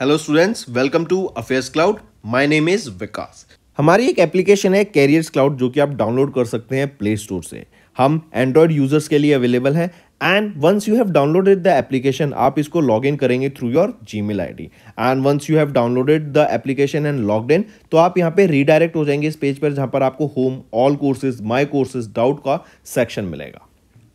Hello students welcome to affairs cloud my name is Vikas हमारी एक application है carriers cloud जो कि आप डाउनलोड कर सकते हैं प्ले स्टोर से हम एंड्रॉयड यूजर्स के लिए अवेलेबल है and once you have downloaded the application आप इसको लॉग इन करेंगे through your Gmail I D and once you have downloaded the application and log in तो आप यहाँ पे रीडायरेक्ट हो जाएंगे इस पेज पर जहाँ पर आपको home all courses my courses doubt का सेक्शन मिलेगा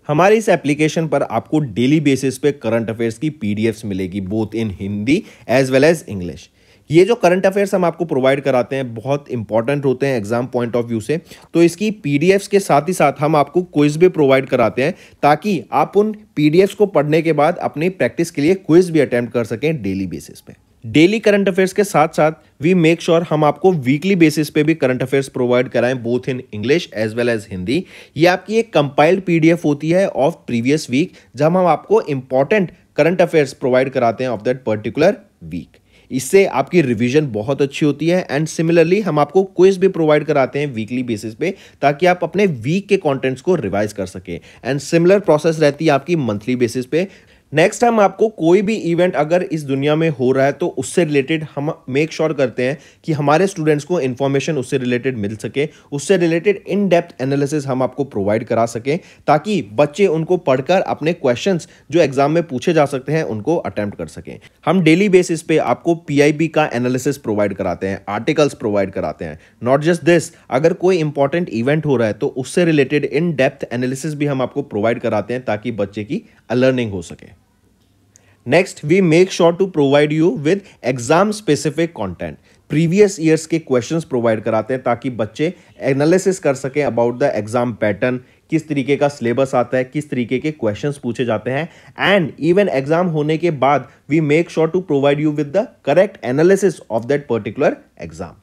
हमारे इस एप्लीकेशन पर आपको डेली बेसिस पे करंट अफेयर्स की पीडीएफ्स मिलेगी both in Hindi as well as English ये जो करंट अफेयर्स हम आपको प्रोवाइड कराते हैं बहुत इंपॉर्टेंट होते हैं एग्जाम पॉइंट ऑफ व्यू से तो इसकी पीडीएफ्स के साथ ही साथ हम आपको क्विज भी प्रोवाइड कराते हैं ताकि आप उन पीडीएफ्स को पढ़ने के बाद अपनी प्रैक्टिस के लिए क्विज भी अटैम्प्ट कर सकें डेली बेसिस पर डेली करंट अफेयर्स के साथ साथ वी मेक श्योर हम आपको वीकली बेसिस पे भी करंट अफेयर्स प्रोवाइड कराएं both in English as well as Hindi ये आपकी एक कंपाइल्ड पीडीएफ होती है ऑफ प्रीवियस वीक जब हम आपको इंपॉर्टेंट करंट अफेयर्स प्रोवाइड कराते हैं ऑफ दैट पर्टिकुलर वीक इससे आपकी रिवीजन बहुत अच्छी होती है एंड सिमिलरली हम आपको क्विज भी प्रोवाइड कराते हैं वीकली बेसिस पे ताकि आप अपने वीक के कंटेंट्स को रिवाइज कर सकें एंड सिमिलर प्रोसेस रहती है आपकी मंथली बेसिस पे नेक्स्ट हम आपको कोई भी इवेंट अगर इस दुनिया में हो रहा है तो उससे रिलेटेड हम मेक श्योर sure करते हैं कि हमारे स्टूडेंट्स को इन्फॉर्मेशन उससे रिलेटेड मिल सके उससे रिलेटेड इन डेप्थ एनालिसिस हम आपको प्रोवाइड करा सकें ताकि बच्चे उनको पढ़कर अपने क्वेश्चंस जो एग्जाम में पूछे जा सकते हैं उनको अटैम्प्ट कर सकें हम डेली बेसिस पे आपको पी का एनालिसिस प्रोवाइड कराते हैं आर्टिकल्स प्रोवाइड कराते हैं नॉट जस्ट दिस अगर कोई इंपॉर्टेंट इवेंट हो रहा है तो उससे रिलेटेड इन डेप्थ एनालिसिस भी हम आपको प्रोवाइड कराते हैं ताकि बच्चे की अलर्निंग हो सके next we make sure to provide you with exam specific content previous years के क्वेश्चंस प्रोवाइड कराते हैं ताकि बच्चे एनालिसिस कर सकें अबाउट द एग्जाम पैटर्न किस तरीके का सिलेबस आता है किस तरीके के क्वेश्चंस पूछे जाते हैं एंड इवन एग्जाम होने के बाद we make sure to provide you with the correct analysis of that particular exam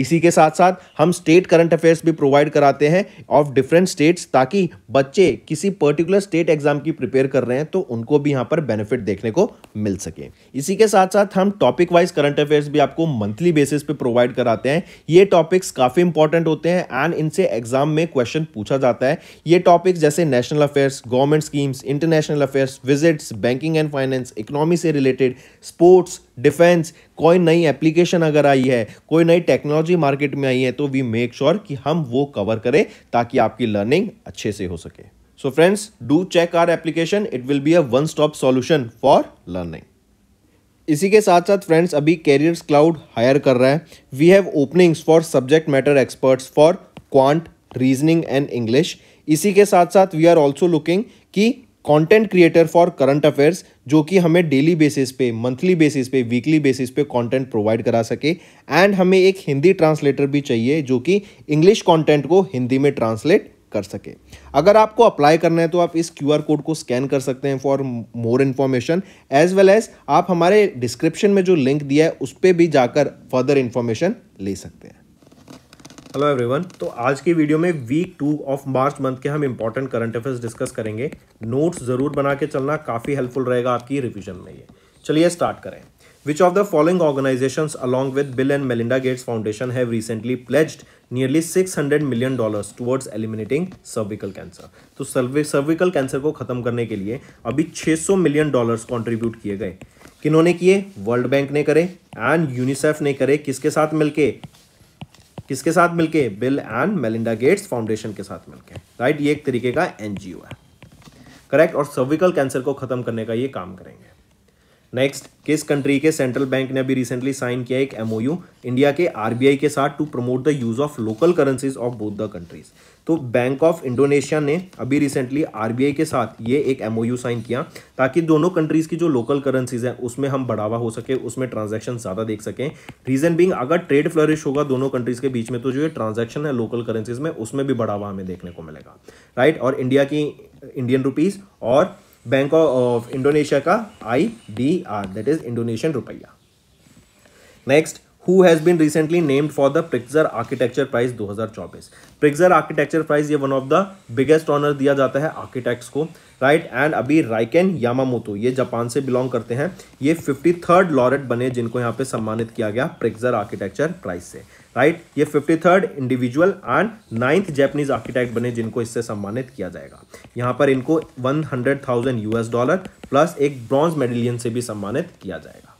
इसी के साथ साथ हम स्टेट करंट अफेयर्स भी प्रोवाइड कराते हैं ऑफ डिफरेंट स्टेट्स ताकि बच्चे किसी पर्टिकुलर स्टेट एग्जाम की प्रिपेयर कर रहे हैं तो उनको भी यहाँ पर बेनिफिट देखने को मिल सके इसी के साथ साथ हम टॉपिक वाइज करंट अफेयर्स भी आपको मंथली बेसिस पे प्रोवाइड कराते हैं ये टॉपिक्स काफ़ी इंपॉर्टेंट होते हैं एंड इनसे एग्जाम में क्वेश्चन पूछा जाता है ये टॉपिक्स जैसे national affairs government schemes international affairs visits banking and finance economy से रिलेटेड स्पोर्ट्स डिफेंस कोई नई एप्लीकेशन अगर आई है कोई नई टेक्नोलॉजी मार्केट में आई है तो वी मेक श्योर कि हम वो कवर करें ताकि आपकी लर्निंग अच्छे से हो सके so friends do check our application it will be a one stop solution for learning इसी के साथ साथ फ्रेंड्स अभी कैरियर्स क्लाउड हायर कर रहा है we have openings for subject matter experts for quant reasoning and English इसी के साथ साथ वी आर ऑल्सो लुकिंग कि content creator for current affairs जो कि हमें डेली बेसिस पे मंथली बेसिस पे वीकली बेसिस पे कंटेंट प्रोवाइड करा सके एंड हमें एक हिंदी ट्रांसलेटर भी चाहिए जो कि इंग्लिश कंटेंट को हिंदी में ट्रांसलेट कर सके अगर आपको अप्लाई करना है तो आप इस क्यू कोड को स्कैन कर सकते हैं for more information as well as आप हमारे डिस्क्रिप्शन में जो लिंक दिया है उस पर भी जाकर फर्दर इन्फॉर्मेशन ले सकते हैं हेलो एवरीवन तो आज की वीडियो में week two of March month के हम इम्पॉर्टेंट करंट अफेयर्स डिस्कस करेंगे नोट्स जरूर बना के चलना काफ़ी हेल्पफुल रहेगा आपकी रिवीजन में ये चलिए स्टार्ट करें which of the following organisation along with Bill and Melinda Gates Foundation have recently pledged nearly six million dollar towards eliminating cervical cancer तो सर्विकल कैंसर को खत्म करने के लिए अभी छः मिलियन डॉलर कॉन्ट्रीब्यूट किए गए किन्होंने किए वर्ल्ड बैंक ने करे एंड यूनिसेफ ने करे किसके साथ मिलके किसके साथ मिलके Bill and Melinda Gates Foundation के साथ मिलके राइट ये एक तरीके का एनजीओ है करेक्ट और सर्विकल कैंसर को खत्म करने का ये काम करेंगे नेक्स्ट किस कंट्री के सेंट्रल बैंक ने अभी रिसेंटली साइन किया एक एमओयू इंडिया के आरबीआई के साथ to promote the use of local currencies of both the countries तो बैंक ऑफ इंडोनेशिया ने अभी रिसेंटली आरबीआई के साथ ये एक एमओयू साइन किया ताकि दोनों कंट्रीज़ की जो लोकल करेंसीज हैं उसमें हम बढ़ावा हो सके उसमें ट्रांजैक्शन ज़्यादा देख सकें रीज़न बिंग अगर ट्रेड फ्लरिश होगा दोनों कंट्रीज़ के बीच में तो जो ये ट्रांजेक्शन है लोकल करेंसीज में उसमें भी बढ़ावा हमें देखने को मिलेगा राइट और इंडिया की इंडियन रुपीज़ और बैंक ऑफ इंडोनेशिया का I D R that is Indonesian रुपया next who has been recently named for the Pritzker architecture prize 2024 Pritzker architecture prize ये one of the biggest honour दिया जाता है architects को right right? And अभी राइकेन यामामोतो ये Japan से बिलोंग करते हैं ये फिफ्टी थर्ड लॉरेट बने जिनको यहाँ पे सम्मानित किया गया प्रिक्जर आर्किटेक्चर प्राइज से राइट right? ये fifty third individual and ninth Japanese architect बने जिनको इससे सम्मानित किया जाएगा यहाँ पर इनको one hundred thousand US dollar plus एक ब्रॉन्ज मेडिलियन से भी सम्मानित किया जाएगा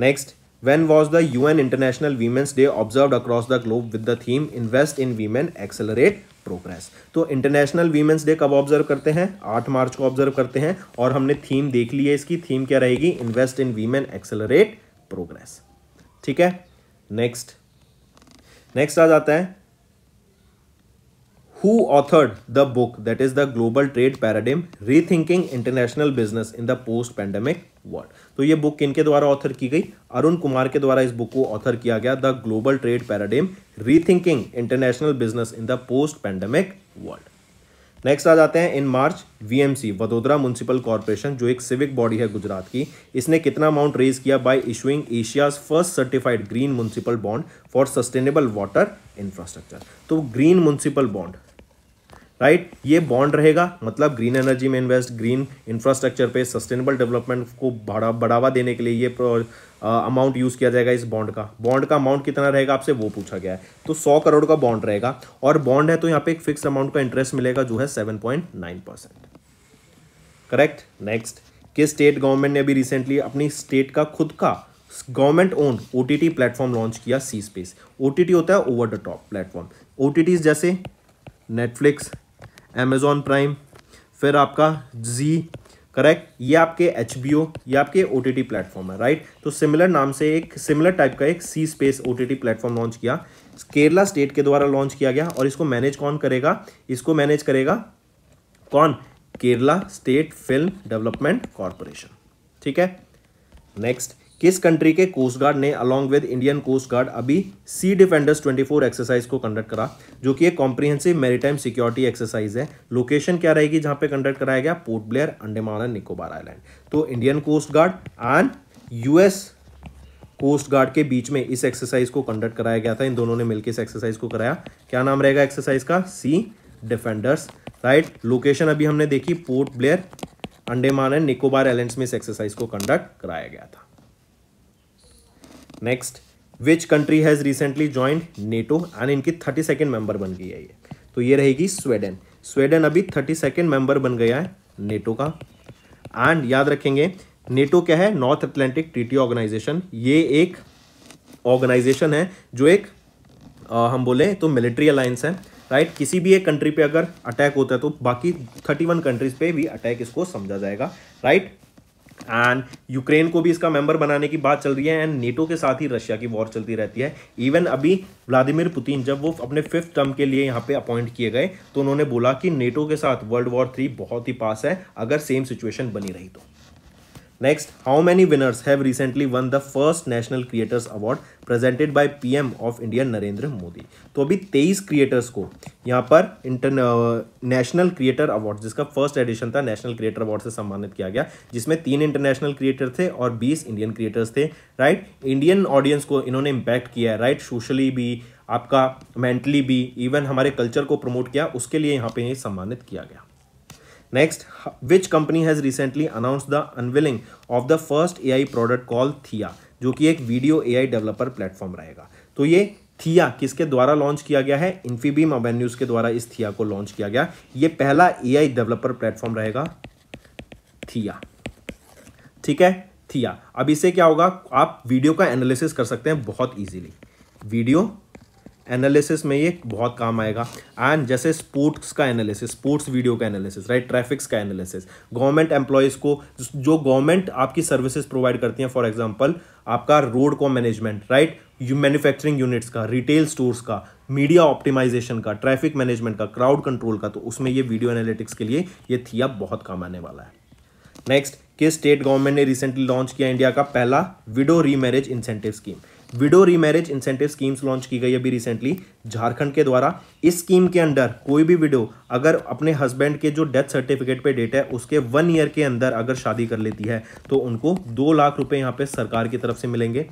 next When was the UN International Women's Day observed across the globe with the theme Invest in Women Accelerate progress तो इंटरनेशनल वीमेंस डे कब observe करते हैं आठ मार्च को ऑब्जर्व करते हैं और हमने थीम देख ली है इसकी थीम क्या रहेगी invest in women accelerate progress ठीक है नेक्स्ट नेक्स्ट आ जाता है who authored the book that is the global trade paradigm rethinking international business in the post pandemic world तो ये बुक किनके द्वारा ऑथर की गई अरुण कुमार के द्वारा इस बुक को ऑथर किया गया the global trade paradigm rethinking international business in the post pandemic world next आ जाते हैं in March VMC Vadodara municipal corporation जो एक सिविक बॉडी है गुजरात की इसने कितना अमाउंट रेज किया by issuing Asia's first certified green municipal bond for sustainable water infrastructure तो ग्रीन म्यूनसिपल बॉन्ड राइट ये बॉन्ड रहेगा मतलब ग्रीन एनर्जी में इन्वेस्ट ग्रीन इंफ्रास्ट्रक्चर पे सस्टेनेबल डेवलपमेंट को बढ़ा बढ़ावा देने के लिए ये अमाउंट यूज़ किया जाएगा इस बॉन्ड का बॉन्ड का अमाउंट कितना रहेगा आपसे वो पूछा गया है तो सौ करोड़ का बॉन्ड रहेगा और बॉन्ड है तो यहाँ पे एक फिक्स अमाउंट का इंटरेस्ट मिलेगा जो है seven point nine percent correct next किस स्टेट गवर्नमेंट ने अभी रिसेंटली अपनी स्टेट का खुद का government own O T platform launch किया सी स्पेस ओ होता है over the top platform O जैसे नेटफ्लिक्स अमेजोन प्राइम फिर आपका जी करेक्ट ये आपके एच बी ओ ये आपके ओ टी टी प्लेटफॉर्म है राइट तो सिमिलर नाम से एक सिमिलर टाइप का एक C space O T T platform launch किया केरला स्टेट के द्वारा लॉन्च किया गया और इसको मैनेज कौन करेगा इसको मैनेज करेगा कौन Kerala state film development corporation ठीक है नेक्स्ट किस कंट्री के कोस्ट गार्ड ने along with Indian coast guard अभी सी डिफेंडर्स 24 एक्सरसाइज को कंडक्ट करा जो कि एक कॉम्प्रीहेंसिव मेरीटाइम सिक्योरिटी एक्सरसाइज है लोकेशन क्या रहेगी जहां पे कंडक्ट कराया गया पोर्ट ब्लेयर अंडेमान एंड निकोबार आइलैंड तो Indian coast guard and US coast guard के बीच में इस एक्सरसाइज को कंडक्ट कराया गया था इन दोनों ने मिलकर इस एक्सरसाइज को कराया क्या नाम रहेगा एक्सरसाइज का सी डिफेंडर्स राइट लोकेशन अभी हमने देखी पोर्ट ब्लेयर अंडेमान एंड निकोबार आइलैंड में इस एक्सरसाइज को कंडक्ट कराया गया था next which country has recently joined NATO and इनकी थर्टी सेकेंड मेंबर बन गई है ये तो ये रहेगी स्वेडन स्वेडन अभी थर्टी सेकेंड मेंबर बन गया है नेटो का एंड याद रखेंगे नेटो क्या है नॉर्थ अटलांटिक ट्रीटी ऑर्गेनाइजेशन ये एक ऑर्गेनाइजेशन है जो एक आ, हम बोले तो मिलिट्री अलायंस है राइट किसी भी एक कंट्री पे अगर अटैक होता है तो बाकी थर्टी वन कंट्रीज पे भी अटैक इसको समझा जाएगा राइट एंड यूक्रेन को भी इसका मेंबर बनाने की बात चल रही है एंड नेटो के साथ ही रशिया की वॉर चलती रहती है इवन अभी व्लादिमिर पुतिन जब वो अपने फिफ्थ टर्म के लिए यहाँ पे अपॉइंट किए गए तो उन्होंने बोला कि नेटो के साथ वर्ल्ड वॉर थ्री बहुत ही पास है अगर सेम सिचुएशन बनी रही तो Next, how many winners have recently won the first National Creators Award presented by PM of India Narendra Modi तो अभी 23 क्रिएटर्स को यहाँ पर इंटर नेशनल क्रिएटर अवार्ड जिसका फर्स्ट एडिशन था नेशनल क्रिएटर अवार्ड से सम्मानित किया गया जिसमें तीन इंटरनेशनल क्रिएटर थे और 20 इंडियन क्रिएटर्स थे राइट इंडियन ऑडियंस को इन्होंने इम्पैक्ट किया है राइट सोशली भी आपका मेंटली भी इवन हमारे कल्चर को प्रमोट किया उसके लिए यहाँ पर सम्मानित किया गया which company company recently announce the unveiling of the the A I product call थिया जो कि एक वीडियो आई डेवलपर प्लेटफॉर्म रहेगा तो ये थिया किसके द्वारा लॉन्च किया गया है इन्फीबी मोबेन्यूज के द्वारा इस थिया को लॉन्च किया गया ये पहला आई डेवलपर प्लेटफॉर्म रहेगा थिया ठीक है थिया अब इसे क्या होगा आप वीडियो का एनालिसिस कर सकते हैं बहुत इजीली वीडियो एनालिसिस में ये बहुत काम आएगा एंड जैसे स्पोर्ट्स का एनालिसिस स्पोर्ट्स वीडियो का एनालिसिस राइट ट्रैफिक्स का एनालिसिस गवर्नमेंट एम्प्लॉयज़ को जो गवर्नमेंट आपकी सर्विसेज प्रोवाइड करती हैं फॉर एग्जांपल आपका रोड को मैनेजमेंट राइट मैन्युफैक्चरिंग यूनिट्स का रिटेल स्टोर्स का मीडिया ऑप्टिमाइजेशन का ट्रैफिक मैनेजमेंट का क्राउड कंट्रोल का तो उसमें ये वीडियो एनालिटिक्स के लिए ये थिया बहुत काम आने वाला है नेक्स्ट किस स्टेट गवर्नमेंट ने रिसेंटली लॉन्च किया इंडिया का पहला widow remarriage incentive scheme widow remarriage incentive schemes launch की गई अभी रिसेंटली झारखंड के द्वारा इस स्कीम के अंदर कोई भी विडो अगर अपने हस्बैंड के जो डेथ सर्टिफिकेट पे डेट है उसके वन ईयर के अंदर अगर शादी कर लेती है तो उनको दो लाख रुपए यहाँ पे सरकार की तरफ से मिलेंगे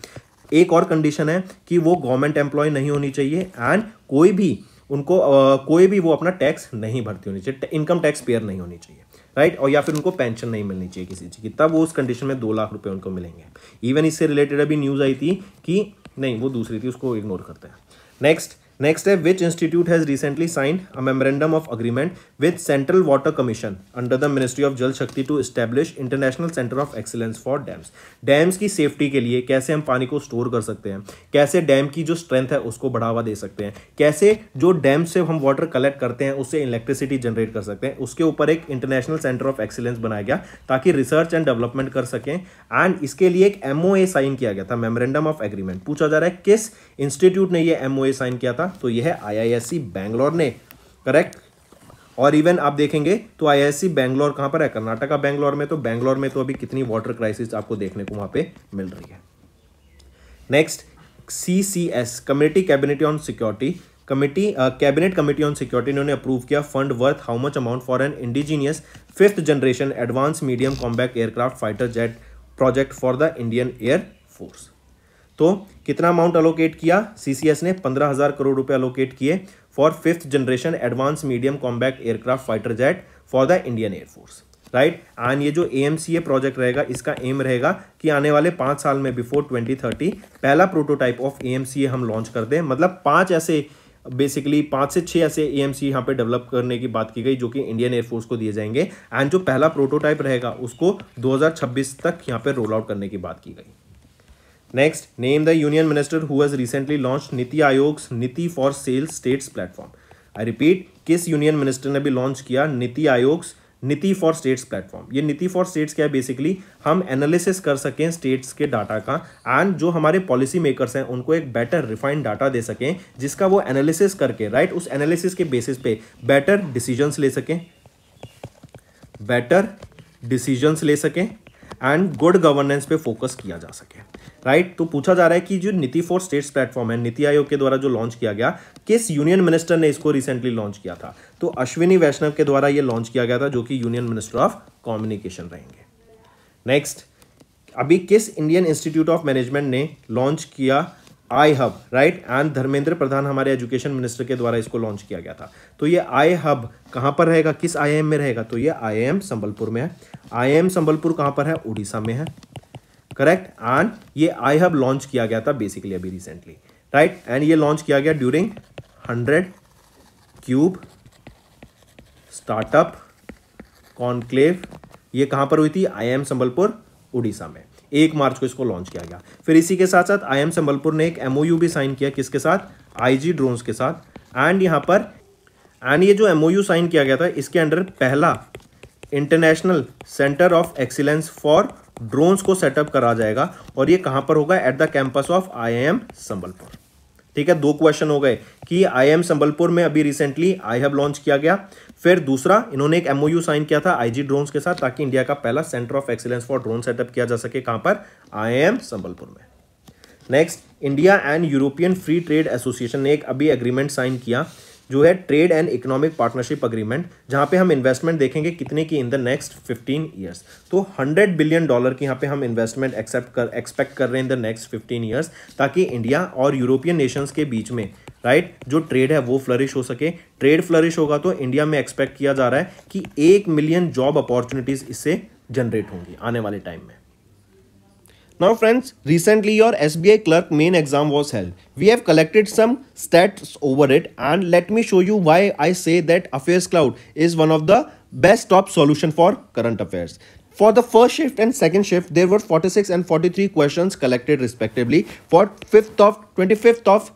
एक और कंडीशन है कि वो गवर्नमेंट एम्प्लॉय नहीं होनी चाहिए एंड कोई भी उनको आ, कोई भी वो अपना टैक्स नहीं भरती होनी चाहिए इनकम टैक्स पेयर नहीं होनी चाहिए राइट और या फिर उनको पेंशन नहीं मिलनी चाहिए किसी चीज़ की तब वो उस कंडीशन में दो लाख रुपये उनको मिलेंगे इवन इससे रिलेटेड अभी न्यूज़ आई थी कि नहीं वो दूसरी थी उसको इग्नोर करते हैं नेक्स्ट नेक्स्ट है which institute has recently sign a memorandum of agreement with central water commission under the ministry of Jal Shakti to establish international centre of excellence for dams dams की सेफ्टी के लिए कैसे हम पानी को स्टोर कर सकते हैं कैसे डैम की जो स्ट्रेंथ है उसको बढ़ावा दे सकते हैं कैसे जो डैम से हम वाटर कलेक्ट करते हैं उससे इलेक्ट्रिसिटी जनरेट कर सकते हैं उसके ऊपर एक इंटरनेशनल सेंटर ऑफ एक्सीलेंस बनाया गया ताकि रिसर्च एंड डेवलपमेंट कर सकें एंड इसके लिए एक एमओ साइन किया गया था मेमोरेंडम ऑफ एग्रीमेंट पूछा जा रहा है किस इंस्टीट्यूट ने यह एमओ साइन किया था तो यह है आईआईएससी बैंगलोर ने करेक्ट और इवन आप देखेंगे तो आईआईएससी बैंगलोर कहां पर है कर्नाटका बैंगलोर में तो बैंगलोर में तो अभी कितनी वाटर क्राइसिस आपको देखने को वहां पे मिल रही है next C committee cabinet on security committee cabinet committee on security इन्होंने अप्रूव किया fund worth how much amount for an indigenous fifth generation advance medium combat aircraft fighter jet project for the Indian air force तो कितना amount allocate किया CCS ने पंद्रह हजार करोड़ रुपए allocate किए for fifth generation advance medium combat aircraft fighter jet for the Indian air force right and ये जो ए प्रोजेक्ट रहेगा इसका एम रहेगा कि आने वाले पाँच साल में बिफोर 2030 पहला प्रोटोटाइप ऑफ ए हम लॉन्च कर दें मतलब पांच ऐसे बेसिकली पांच से छह ऐसे ए एम यहाँ पर डेवलप करने की बात की गई जो कि इंडियन एयरफोर्स को दिए जाएंगे एंड जो पहला प्रोटोटाइप रहेगा उसको 2026 तक यहाँ पर रोल आउट करने की बात की गई next name the union minister who has recently launch NITI Ayog's NITI for Sale states platform I repeat किस यूनियन मिनिस्टर ने भी लॉन्च किया नीति आयोग नीति फॉर स्टेट्स प्लेटफॉर्म ये नीति फॉर स्टेट्स क्या है बेसिकली हम एनालिसिस कर सकें स्टेट्स के डाटा का एंड जो हमारे पॉलिसी मेकर्स हैं उनको एक बेटर रिफाइंड डाटा दे सकें जिसका वो एनालिसिस करके राइट right, उस एनालिसिस के बेसिस पे बेटर डिसीजंस ले सकें बेटर डिसीजंस ले सकें एंड गुड गवर्नेंस पे फोकस किया जा सके राइट right? तो पूछा जा रहा है कि जो नीति फॉर स्टेट्स प्लेटफॉर्म है नीति आयोग के द्वारा जो लॉन्च किया गया किस यूनियन मिनिस्टर ने इसको रिसेंटली लॉन्च किया था तो अश्विनी वैष्णव के द्वारा यह लॉन्च किया गया था जो कि यूनियन मिनिस्टर ऑफ कॉम्युनिकेशन रहेंगे नेक्स्ट अभी किस इंडियन इंस्टीट्यूट ऑफ मैनेजमेंट ने लॉन्च किया I hub right and Dharmendra Pradhan हमारे एजुकेशन मिनिस्टर के द्वारा इसको लॉन्च किया गया था तो ये आई हब कहाँ पर रहेगा किस आई में रहेगा तो ये आई संबलपुर में है आई एम संबलपुर कहाँ पर है उड़ीसा में है करेक्ट एंड ये आई हब लॉन्च किया गया था बेसिकली अभी रिसेंटली राइट एंड ये लॉन्च किया गया during hundred cube startup conclave ये कहाँ पर हुई थी आई एम संबलपुर उड़ीसा में एक मार्च को इसको लॉन्च किया गया फिर इसी के साथ साथ आई एम संबलपुर ने एक एमओयू भी साइन किया किसके साथ आईजी ड्रोन्स के साथ एंड यहाँ पर एंड ये जो एमओयू साइन किया गया था इसके अंडर पहला international centre of excellence for drones को सेटअप करा जाएगा और ये कहां पर होगा at the campus of IIM Sambalpur ठीक है दो क्वेश्चन हो गए कि आईआईएम संबलपुर में अभी रिसेंटली आई हैव लॉन्च किया गया फिर दूसरा इन्होंने एक एमओयू साइन किया था आईजी ड्रोन्स के साथ ताकि इंडिया का पहला centre of excellence for drone setup किया जा सके कहां पर एम संबलपुर में next India and European free trade association ने एक अभी एग्रीमेंट साइन किया जो है trade and economic partnership agreement जहाँ पे हम इन्वेस्टमेंट देखेंगे कितने की in the next fifteen years तो हंड्रेड बिलियन डॉलर की यहाँ पे हम इन्वेस्टमेंट एक्सेप्ट कर एक्सपेक्ट कर रहे हैं in the next fifteen years ताकि इंडिया और यूरोपियन नेशंस के बीच में राइट right? जो ट्रेड है वो फ्लरिश हो सके ट्रेड फ्लरिश होगा तो इंडिया में एक्सपेक्ट किया जा रहा है कि एक मिलियन जॉब अपॉर्चुनिटीज़ इससे जनरेट होंगी आने वाले टाइम में Now friends, recently your SBI clerk main exam was held. We have collected some stats over it and let me show you why I say that Affairs Cloud is one of the best top solution for current affairs. For the first shift and second shift, there were 46 and 43 questions collected respectively for 5th of 25th of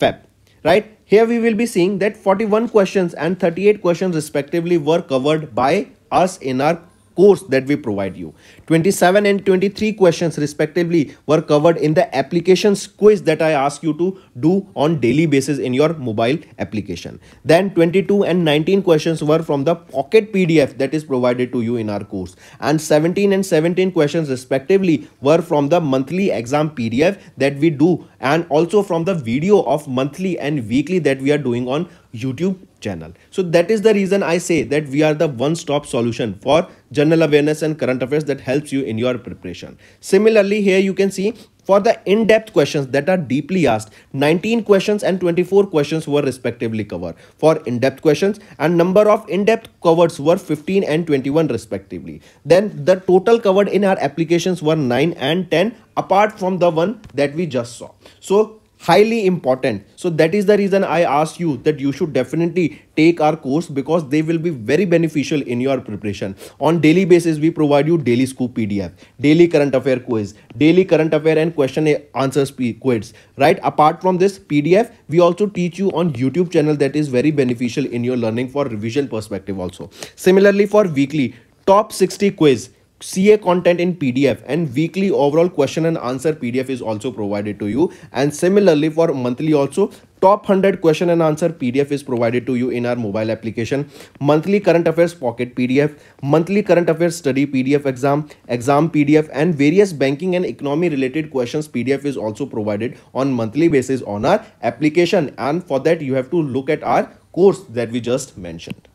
Feb. Right? Here we will be seeing that 41 questions and 38 questions respectively were covered by us in our course that we provide you. 27 and 23 questions respectively were covered in the applications quiz that I ask you to do on daily basis in your mobile application. Then 22 and 19 questions were from the pocket PDF that is provided to you in our course and 17 and 17 questions respectively were from the monthly exam PDF that we do and also from the video of monthly and weekly that we are doing on YouTube channel. So that is the reason I say that we are the one-stop solution for general awareness and current affairs that helps you in your preparation. Similarly, here you can see for the in-depth questions that are deeply asked, 19 questions and 24 questions were respectively covered for in-depth questions and number of in-depth covers were 15 and 21 respectively. Then the total covered in our applications were 9 and 10 apart from the one that we just saw. So highly important so that is the reason i ask you that you should definitely take our course because they will be very beneficial in your preparation on daily basis we provide you daily scoop pdf daily current affair quiz daily current affair and question answers quiz right apart from this pdf we also teach you on youtube channel that is very beneficial in your learning for revision perspective also similarly for weekly top 60 quiz CA content in PDF and weekly overall question and answer PDF is also provided to you and similarly for monthly also top 100 question and answer PDF is provided to you in our mobile application monthly current affairs pocket PDF monthly current affairs study PDF exam exam PDF and various banking and economy related questions PDF is also provided on monthly basis on our application and for that you have to look at our course that we just mentioned.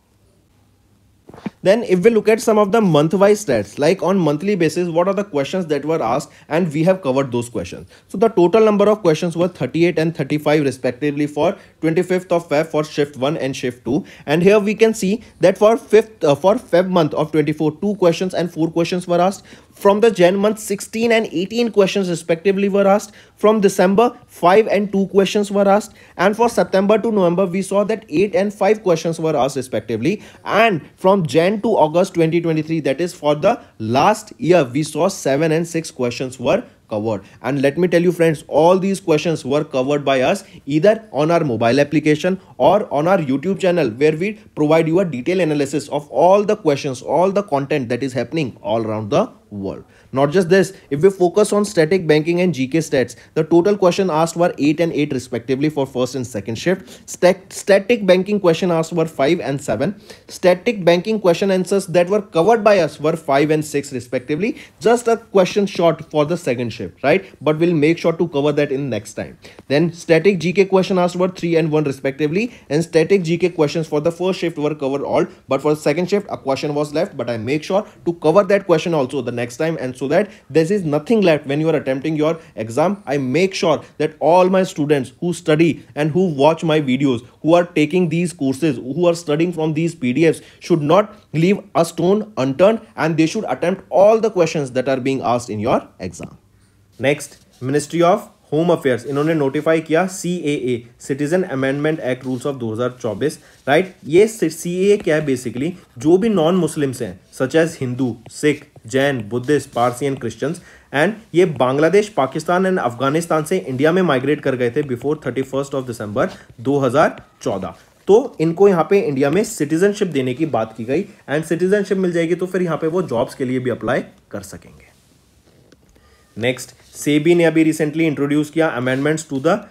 Then if we look at some of the month-wise stats, like on monthly basis, what are the questions that were asked and we have covered those questions. So the total number of questions were 38 and 35 respectively for 25th of Feb for shift 1 and shift 2. And here we can see that for 5th uh, for Feb month of 24, 2 questions and 4 questions were asked. From the Jan month, 16 and 18 questions respectively were asked. From December, 5 and 2 questions were asked. And for September to November, we saw that 8 and 5 questions were asked respectively. And from Jan to August 2023, that is for the last year, we saw 7 and 6 questions were covered and let me tell you friends all these questions were covered by us either on our mobile application or on our youtube channel where we provide you a detailed analysis of all the questions all the content that is happening all around the world not just this, if we focus on static banking and GK stats, the total question asked were 8 and 8 respectively for first and second shift. Stat static banking question asked were 5 and 7. Static banking question answers that were covered by us were 5 and 6 respectively. Just a question short for the second shift, right? But we'll make sure to cover that in next time. Then static GK question asked were 3 and 1 respectively and static GK questions for the first shift were covered all but for second shift a question was left but I make sure to cover that question also the next time and so that there is nothing left when you are attempting your exam i make sure that all my students who study and who watch my videos who are taking these courses who are studying from these pdfs should not leave a stone unturned and they should attempt all the questions that are being asked in your exam next ministry of home affairs इन्होंने notify किया C A A citizen amendment act rules of 2024 right ये C ए क्या है basically जो भी non Muslims हैं such as Hindu Sikh Jain Buddhist Parsi and Christians and ये Bangladesh Pakistan and Afghanistan से इंडिया में माइग्रेट कर गए थे before thirty first of December दो तो इनको यहाँ पे इंडिया में सिटीजनशिप देने की बात की गई एंड सिटीजनशिप मिल जाएगी तो फिर यहाँ पे वो जॉब्स के लिए भी अप्लाई कर सकेंगे नेक्स्ट सेबी ने अभी रिसेंटली इंट्रोड्यूस किया amendments to the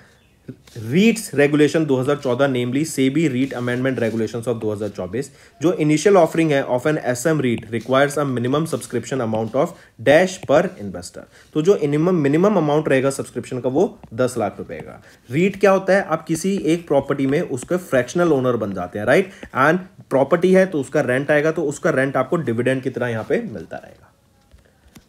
REITs regulation 2014 namely SEBI REIT amendment regulations of 2024 जो इनिशियल ऑफरिंग है of an SM REIT requires a minimum subscription amount of dash per investor तो जो minimum minimum amount रहेगा subscription का वो 10 लाख रुपए का रीट क्या होता है आप किसी एक प्रॉपर्टी में उसके फ्रैक्शनल ओनर बन जाते हैं राइट एंड प्रॉपर्टी है तो उसका रेंट आएगा तो उसका रेंट आपको डिविडेंड की तरह यहाँ पे मिलता रहेगा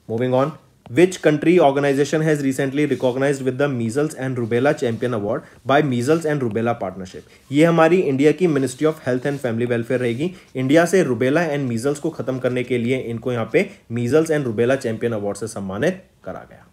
moving on which country organization has recently recognized with the Measles and Rubella Champion Award by Measles and Rubella Partnership? ये हमारी इंडिया की ministry of health and family welfare रहेगी इंडिया से रूबेला एंड मीजल्स को खत्म करने के लिए इनको यहाँ पे measles and rubella champion award से सम्मानित करा गया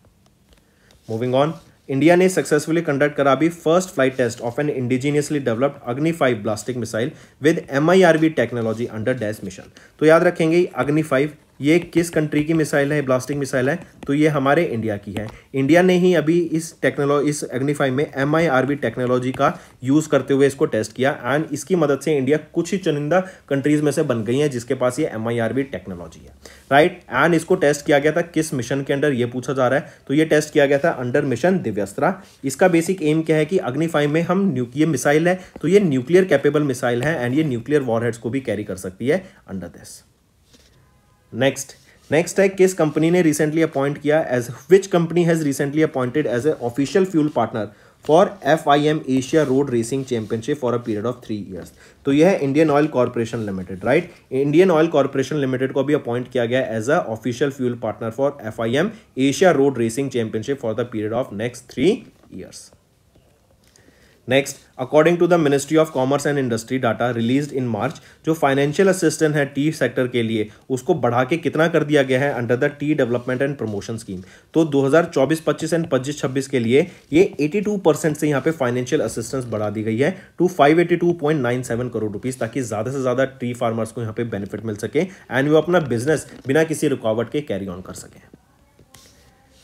मूविंग ऑन इंडिया ने सक्सेसफुली कंडक्ट करा भी first flight test of an indigenously developed Agni five ballistic missile with M technology under dash mission तो याद रखेंगे अग्नि फाइव ये किस कंट्री की मिसाइल है ब्लास्टिंग मिसाइल है तो ये हमारे इंडिया की है इंडिया ने ही अभी इस टेक्नोलॉजी इस एग्निफाई में एम टेक्नोलॉजी का यूज़ करते हुए इसको टेस्ट किया एंड इसकी मदद से इंडिया कुछ ही चुनिंदा कंट्रीज़ में से बन गई है जिसके पास ये एम टेक्नोलॉजी है राइट right? एंड इसको टेस्ट किया गया था किस मिशन के अंडर ये पूछा जा रहा है तो ये टेस्ट किया गया था अंडर मिशन दिव्यस्त्रा इसका बेसिक एम क्या है कि अग्निफाई में हम न्यूक्लियर मिसाइल है तो ये न्यूक्लियर कैपेबल मिसाइल है एंड ये न्यूक्लियर वॉरहेड्स को भी कैरी कर सकती है अंडर दिस नेक्स्ट नेक्स्ट है किस कंपनी ने रिसेंटली अपॉइंट किया as which company has recently appointed as a official fuel partner for F I M Asia road racing championship for a period of three years तो यह है Indian oil corporation limited right Indian oil corporation limited को भी appoint किया गया as a official fuel partner for F I M Asia road racing championship for the period of next three years next according to the ministry of commerce and industry data release in March जो financial assistant है tea sector के लिए उसको बढ़ा के कितना कर दिया गया है under the tea development and promotion scheme तो 2024-25 एंड 25-26 के लिए ये 82 परसेंट से यहाँ पे फाइनेंशियल असिस्टेंस बढ़ा दी गई है टू 582.97 करोड़ रुपीज ताकि ज़्यादा से ज़्यादा ट्री फार्मर्स को यहाँ पे बेनिफिट मिल सके एंड वो अपना बिजनेस बिना किसी रुकावट के कैरी ऑन कर सकें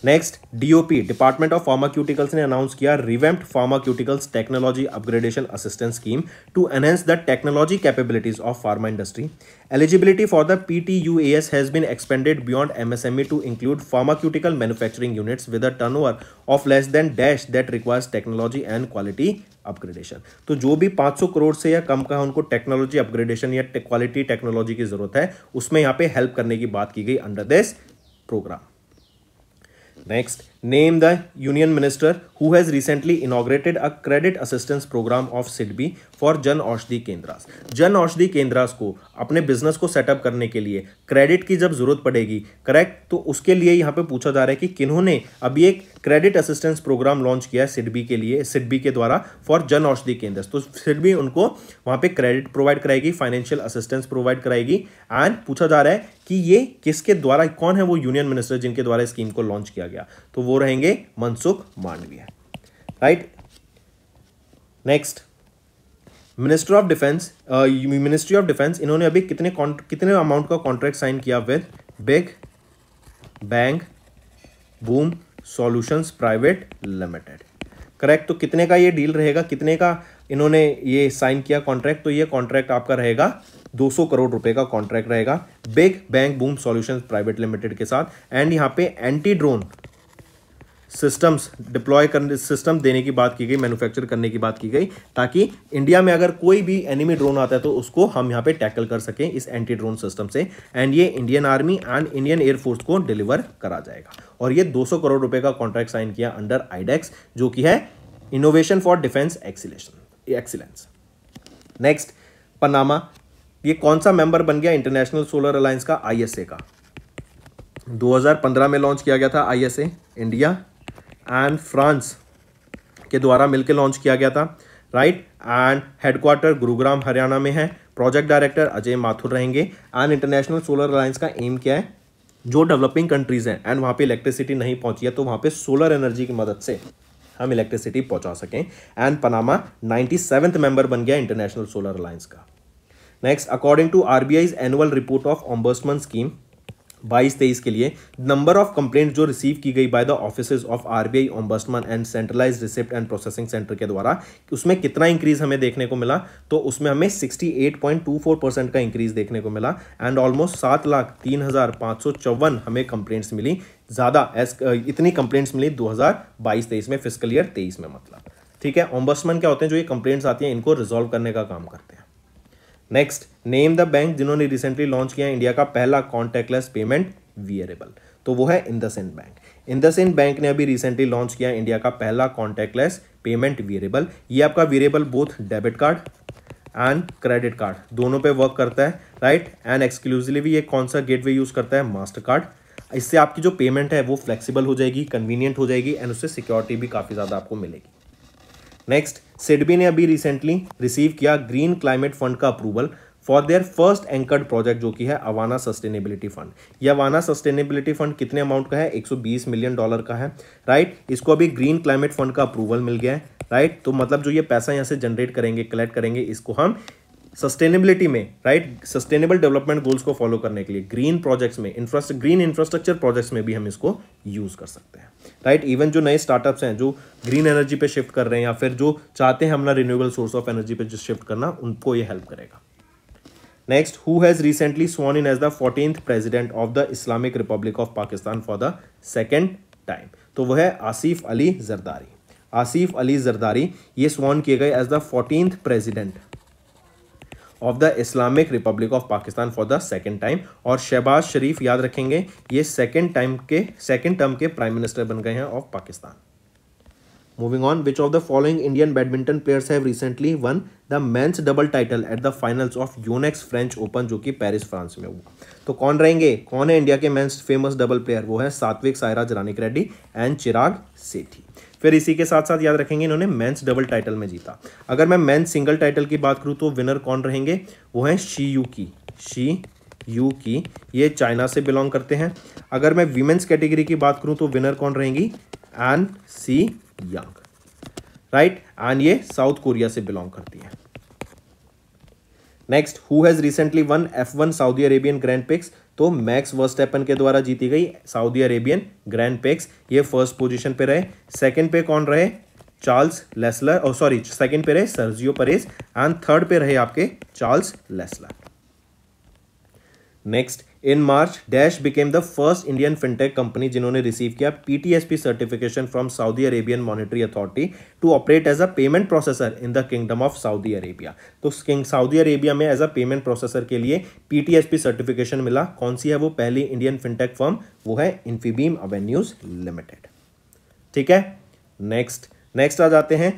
next DOP department of pharmaceuticals ने अनाउंस किया revamped pharmaceuticals technology upgradation assistance scheme to enhance the technology capabilities of pharma industry eligibility for the P T U S has been expanded beyond M S M E to include pharmaceutical manufacturing units with a turnover of less than dash that requires technology and quality upgradation तो जो भी 500 करोड़ से या कम का उनको technology upgradation या quality technology की जरूरत है उसमें यहाँ पे हेल्प करने की बात की गई under this program Next, name the union minister who has recently inaugurated a credit assistance program of SIDBI for Jan औषधि केंद्रास जन औषधि केंद्रास को अपने बिजनेस को सेटअप करने के लिए क्रेडिट की जब जरूरत पड़ेगी करेक्ट तो उसके लिए यहाँ पे पूछा जा रहा है कि किन्होंने अभी एक क्रेडिट असिस्टेंस प्रोग्राम लॉन्च किया है सिडबी के लिए सिडबी के द्वारा फॉर जन औषधि केंद्र तो सिडबी उनको वहाँ पे क्रेडिट प्रोवाइड कराएगी फाइनेंशियल असिस्टेंस प्रोवाइड कराएगी एंड पूछा जा रहा है कि ये किसके द्वारा कौन है वो यूनियन मिनिस्टर जिनके द्वारा स्कीम को लॉन्च किया गया तो वो रहेंगे Mansukh Mandaviya right next minister of defence ministry of defence इन्होंने अभी कितने कितने अमाउंट का कॉन्ट्रैक्ट साइन किया with big bang boom solutions private limited correct तो कितने का ये डील रहेगा कितने का इन्होंने ये साइन किया कॉन्ट्रैक्ट तो ये कॉन्ट्रैक्ट आपका रहेगा 200 करोड़ रुपए का कॉन्ट्रैक्ट रहेगा big bank boom solutions private limited के साथ एंड यहाँ पे एंटी ड्रोन सिस्टम्स डिप्लॉय करने सिस्टम देने की बात की गई मैन्युफैक्चर करने की बात की गई ताकि इंडिया में अगर कोई भी एनिमी ड्रोन आता है तो उसको हम यहाँ पे टैकल कर सकें इस एंटी ड्रोन सिस्टम से एंड ये Indian army and Indian air force को डिलीवर करा जाएगा और ये 200 करोड़ रुपए का कॉन्ट्रैक्ट साइन किया अंडर आईडेक्स जो कि है innovation for defence acceleration excellence next Panama ये कौन सा मेंबर बन गया इंटरनेशनल सोलर अलायंस का आई का 2015 में लॉन्च किया गया था आईएसए इंडिया एंड फ्रांस के द्वारा मिलकर लॉन्च किया गया था right and headquarter Gurugram Haryana में है प्रोजेक्ट डायरेक्टर अजय माथुर रहेंगे एंड इंटरनेशनल सोलर अलायंस का एम क्या है जो डेवलपिंग कंट्रीज हैं एंड वहाँ पे इलेक्ट्रिसिटी नहीं पहुँची है तो वहाँ पे सोलर एनर्जी की मदद से हम इलेक्ट्रिसिटी पहुँचा सकें and Panama ninety seventh member बन गया इंटरनेशनल सोलर अलायंस का next according to our annual report of ombudsman scheme बाईस तेईस के लिए नंबर ऑफ कंप्लेंट जो रिसीव की गई by the office of RBI ombudsman and centralise receipt and processing centre के द्वारा उसमें कितना इंक्रीज हमें देखने को मिला तो उसमें हमें 68.24 परसेंट का इंक्रीज देखने को मिला एंड ऑलमोस्ट सात लाख तीन हजार पाँच सौ चौवन हमें कंप्लेंट्स मिली ज़्यादा एस इतनी कंप्लेंट्स मिली बाईस तेईस में फिजिकल ईयर तेईस में मतलब ठीक है ओम्बर्समन क्या होते हैं जो ये कंप्लेंट्स आती हैं इनको रिजोल्व करने का काम करते हैं नेक्स्ट नेम द बैंक जिन्होंने रिसेंटली लॉन्च किया इंडिया का पहला कॉन्टैक्टलेस पेमेंट वियरेबल तो वो है इंदसेंड बैंक इंदसेंड बैंक ने अभी रिसेंटली लॉन्च किया इंडिया का पहला कॉन्टैक्टलेस पेमेंट वियरेबल ये आपका wearable both debit card and credit card दोनों पे वर्क करता है राइट एंड एक्सक्लूसिवली ये कौन सा गेटवे यूज़ करता है मास्टर कार्ड इससे आपकी जो पेमेंट है वो फ्लेक्सिबल हो जाएगी कन्वीनियंट हो जाएगी एंड उससे सिक्योरिटी भी काफ़ी ज़्यादा आपको मिलेगी नेक्स्ट सिडबी ने अभी रिसेंटली रिसीव किया ग्रीन क्लाइमेट फंड का approval for their first anchored project जो कि है अवाना सस्टेनेबिलिटी फंड ये अवाना सस्टेनेबिलिटी फंड कितने अमाउंट का है 120 मिलियन डॉलर का है राइट right? इसको अभी ग्रीन क्लाइमेट फंड का अप्रूवल मिल गया है राइट right? तो मतलब जो ये पैसा यहाँ से जनरेट करेंगे कलेक्ट करेंगे इसको हम सस्टेनेबिलिटी में राइट सस्टेनेबल डेवलपमेंट गोल्स को फॉलो करने के लिए ग्रीन प्रोजेक्ट्स में इंफ्रास्ट्रक्चर ग्रीन इंफ्रास्ट्रक्चर प्रोजेक्ट्स में भी हम इसको यूज़ कर सकते हैं राइट right? इवन जो नए स्टार्टअप्स हैं जो ग्रीन एनर्जी पे शिफ्ट कर रहे हैं या फिर जो चाहते हैं अपना रिन्यूएबल सोर्स ऑफ एनर्जी पे शिफ्ट करना उनको ये हेल्प करेगा next who has recently sworn in as the 14th president of the Islamic Republic of Pakistan for the second time? तो वह है आसिफ अली जरदारी आसिफ अली जरदारी ये स्वॉन किए गए as the fourteen president of the Islamic Republic of Pakistan for the second time और शहबाज शरीफ याद रखेंगे ये सेकेंड टाइम के सेकेंड टर्म के प्राइम मिनिस्टर बन गए हैं of Pakistan Moving on, which of the following Indian badminton players have recently won the men's double title at the finals of Yonex French Open जो कि पेरिस फ्रांस में हुआ तो कौन रहेंगे कौन है इंडिया के मेंस फेमस डबल प्लेयर वो है सात्विक सायराज रानिक रेड्डी एंड चिराग सेठी फिर इसी के साथ साथ याद रखेंगे इन्होंने मेंस डबल टाइटल में जीता अगर मैं मेंस सिंगल टाइटल की बात करूँ तो विनर कौन रहेंगे वो है Shi Yuqi Shi Yuqi ये चाइना से बिलोंग करते हैं अगर मैं वीमेंस कैटेगरी की बात करूँ तो विनर कौन रहेंगी An Se Young right and ये साउथ कोरिया से बिलोंग करती है next who has recently won F one Saudi Arabian grand prix तो मैक्स वर्स्टेपन के द्वारा जीती गई सऊदी अरेबियन ग्रैंड पिक्स ये फर्स्ट पोजीशन पे रहे सेकंड पे कौन रहे चार्ल्स लेसलर और सॉरी सेकंड पे रहे सर्जियो परेस एंड थर्ड पे रहे आपके Charles Leclerc next in March dash became the first Indian fintech company जिन्होंने रिसीव किया PTSP certification from Saudi Arabian Monetary Authority to operate as a payment processor in the Kingdom of Saudi Arabia तो king Saudi Arabia में as a payment processor के लिए पीटीएसपी certification मिला कौन सी है वो पहली इंडियन फिनटेक फर्म वो है इन्फीबीम अवेन्यूज लिमिटेड ठीक है नेक्स्ट नेक्स्ट आ जाते हैं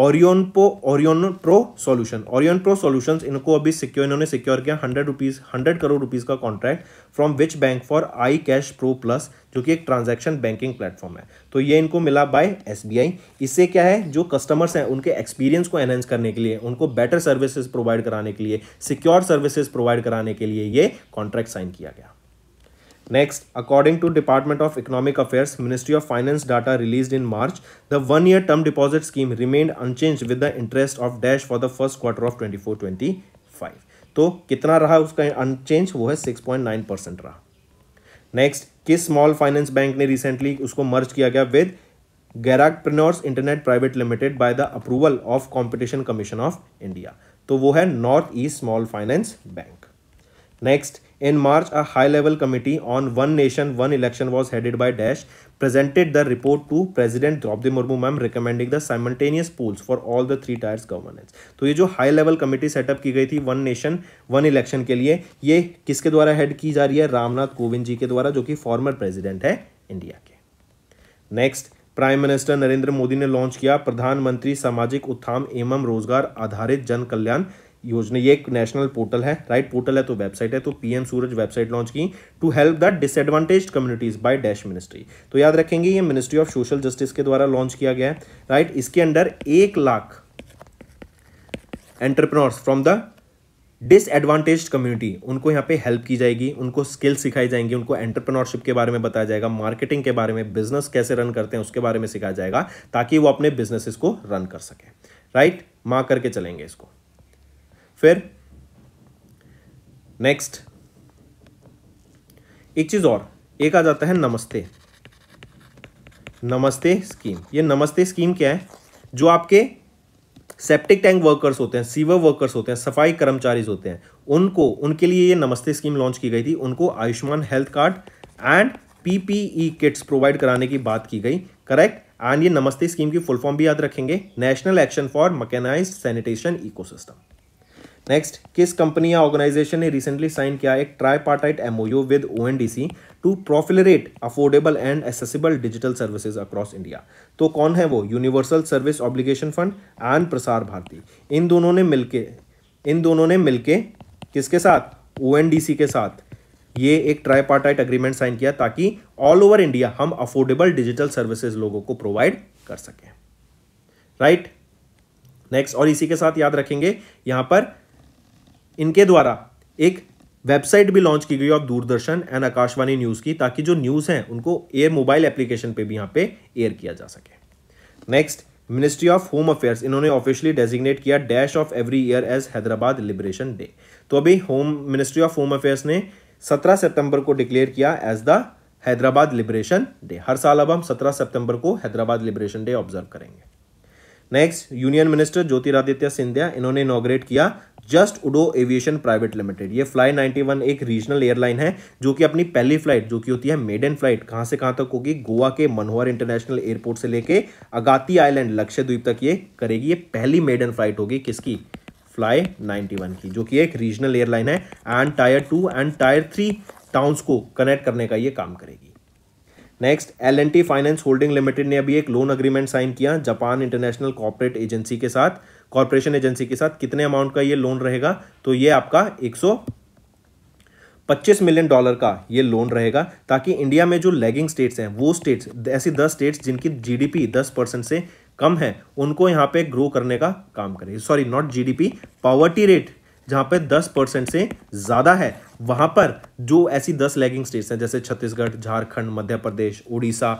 Orion pro Orion pro solution Orion pro solution इनको अभी सिक्योर इन्होंने सिक्योर किया hundred rupees hundred crore rupees का contract from which bank for I cash pro plus जो कि एक ट्रांजैक्शन बैंकिंग प्लेटफॉर्म है तो ये इनको मिला बाय एसबीआई इससे क्या है जो कस्टमर्स हैं उनके एक्सपीरियंस को एनहेंस करने के लिए उनको बेटर सर्विसेज प्रोवाइड कराने के लिए सिक्योर सर्विसेज प्रोवाइड कराने के लिए ये कॉन्ट्रैक्ट साइन किया गया Next, according to Department of Economic Affairs Ministry of Finance data released in March, the one-year term deposit scheme remained unchanged with the interest of dash for the first quarter of 24-25. तो कितना रहा उसका unchange वो है 6.9 percent रहा next किस small finance bank ने recently उसको मर्ज किया गया विद गैराकप्रनोर्स internet private limited by the approval of Competition Commission of India तो वो है North East small finance bank next In March, a high-level committee on One Nation, One Election was headed by Dash, presented the report to President Draupadi Murmu ma'am recommending the simultaneous polls for all the three tiers governance. तो ये जो high-level committee setup की गई थी One Nation, One Election के लिए ये किसके द्वारा हेड की जा रही है रामनाथ कोविंद जी के द्वारा जो कि फॉर्मर प्रेसिडेंट है इंडिया के next prime minister Narendra Modi ने लॉन्च किया प्रधानमंत्री सामाजिक उत्थान एवं रोजगार आधारित जन कल्याण योजना ये एक नेशनल पोर्टल है राइट पोर्टल है तो वेबसाइट है तो पीएम सूरज वेबसाइट लॉन्च की to help the disadvantage communities by dash ministry तो याद रखेंगे ये मिनिस्ट्री ऑफ सोशल जस्टिस के द्वारा लॉन्च किया गया है राइट right? इसके अंडर एक lakh entrepreneurs from the disadvantage community उनको यहाँ पे हेल्प की जाएगी उनको स्किल्स सिखाई जाएंगी उनको एंटरप्रेन्योरशिप के बारे में बताया जाएगा मार्केटिंग के बारे में बिजनेस कैसे रन करते हैं उसके बारे में सिखाया जाएगा ताकि वो अपने बिजनेसेस को रन कर सकें राइट right? माँ करके चलेंगे इसको फिर नेक्स्ट एक चीज़ और एक आ जाता है नमस्ते नमस्ते स्कीम ये नमस्ते स्कीम क्या है जो आपके सेप्टिक टैंक वर्कर्स होते हैं सीवर वर्कर्स होते हैं सफाई कर्मचारी होते हैं उनको उनके लिए ये नमस्ते स्कीम लॉन्च की गई थी उनको Ayushman health card and PPE kits provide कराने की बात की गई करेक्ट एंड ये नमस्ते स्कीम की फुल फॉर्म भी याद रखेंगे national action for mechanise sanitation ecosystem next किस कंपनी या ऑर्गेनाइजेशन ने रिसेंटली साइन किया एक tripartite MoU with ONDC to proliferate affordable and accessible digital services across India तो कौन है वो universal service obligation fund and Prasar Bharati इन दोनों ने मिलके इन दोनों ने मिलके किसके साथ ओ के साथ ये एक ट्राईपार्टाइट अग्रीमेंट साइन किया ताकि ऑल ओवर इंडिया हम अफोर्डेबल डिजिटल सर्विसेज लोगों को प्रोवाइड कर सकें राइट right? नेक्स्ट और इसी के साथ याद रखेंगे यहां पर इनके द्वारा एक वेबसाइट भी लॉन्च की गई और दूरदर्शन एंड आकाशवाणी न्यूज़ की ताकि जो न्यूज़ है उनको एयर मोबाइल एप्लीकेशन पे भी यहां पे एयर किया जा सके next ministry of home affairs इन्होंने ऑफिशियली डेजिग्नेट किया dash of every year as Hyderabad liberation day तो अभी home ministry of home affairs ने 17 सितंबर को डिक्लेयर किया as the Hyderabad liberation day हर साल अब हम 17 सितंबर को हैदराबाद लिबरेशन डे ऑब्जर्व करेंगे next union minister Jyotiraditya Scindia इन्होंने इनोग्रेट किया just Udo aviation private limited ये फ्लाई 91 एक रीजनल एयरलाइन है जो कि अपनी पहली फ्लाइट जो कि होती है मेडन फ्लाइट कहां से कहां तक होगी गोवा के मनोहर इंटरनेशनल एयरपोर्ट से लेके अगाती आइलैंड लक्ष्यद्वीप तक ये करेगी ये पहली मेडन फ्लाइट होगी किसकी फ्लाई 91 की जो कि एक रीजनल एयरलाइन है and tier two and tier three towns को कनेक्ट करने का ये काम करेगी next L N T finance holding limited ने अभी एक लोन अग्रीमेंट साइन किया जापान इंटरनेशनल कॉपरेट एजेंसी के साथ कॉरपोरेशन एजेंसी के साथ कितने अमाउंट का ये लोन रहेगा तो ये आपका एक पच्चीस मिलियन डॉलर का ये लोन रहेगा ताकि इंडिया में जो लैगिंग स्टेट्स हैं वो स्टेट्स ऐसी 10 स्टेट्स जिनकी जीडीपी 10 परसेंट से कम है उनको यहाँ पे ग्रो करने का काम करे sorry not GDP poverty rate जहाँ पे 10 परसेंट से ज़्यादा है वहाँ पर जो ऐसी 10 लैगिंग स्टेट्स हैं जैसे छत्तीसगढ़ झारखंड मध्य प्रदेश उड़ीसा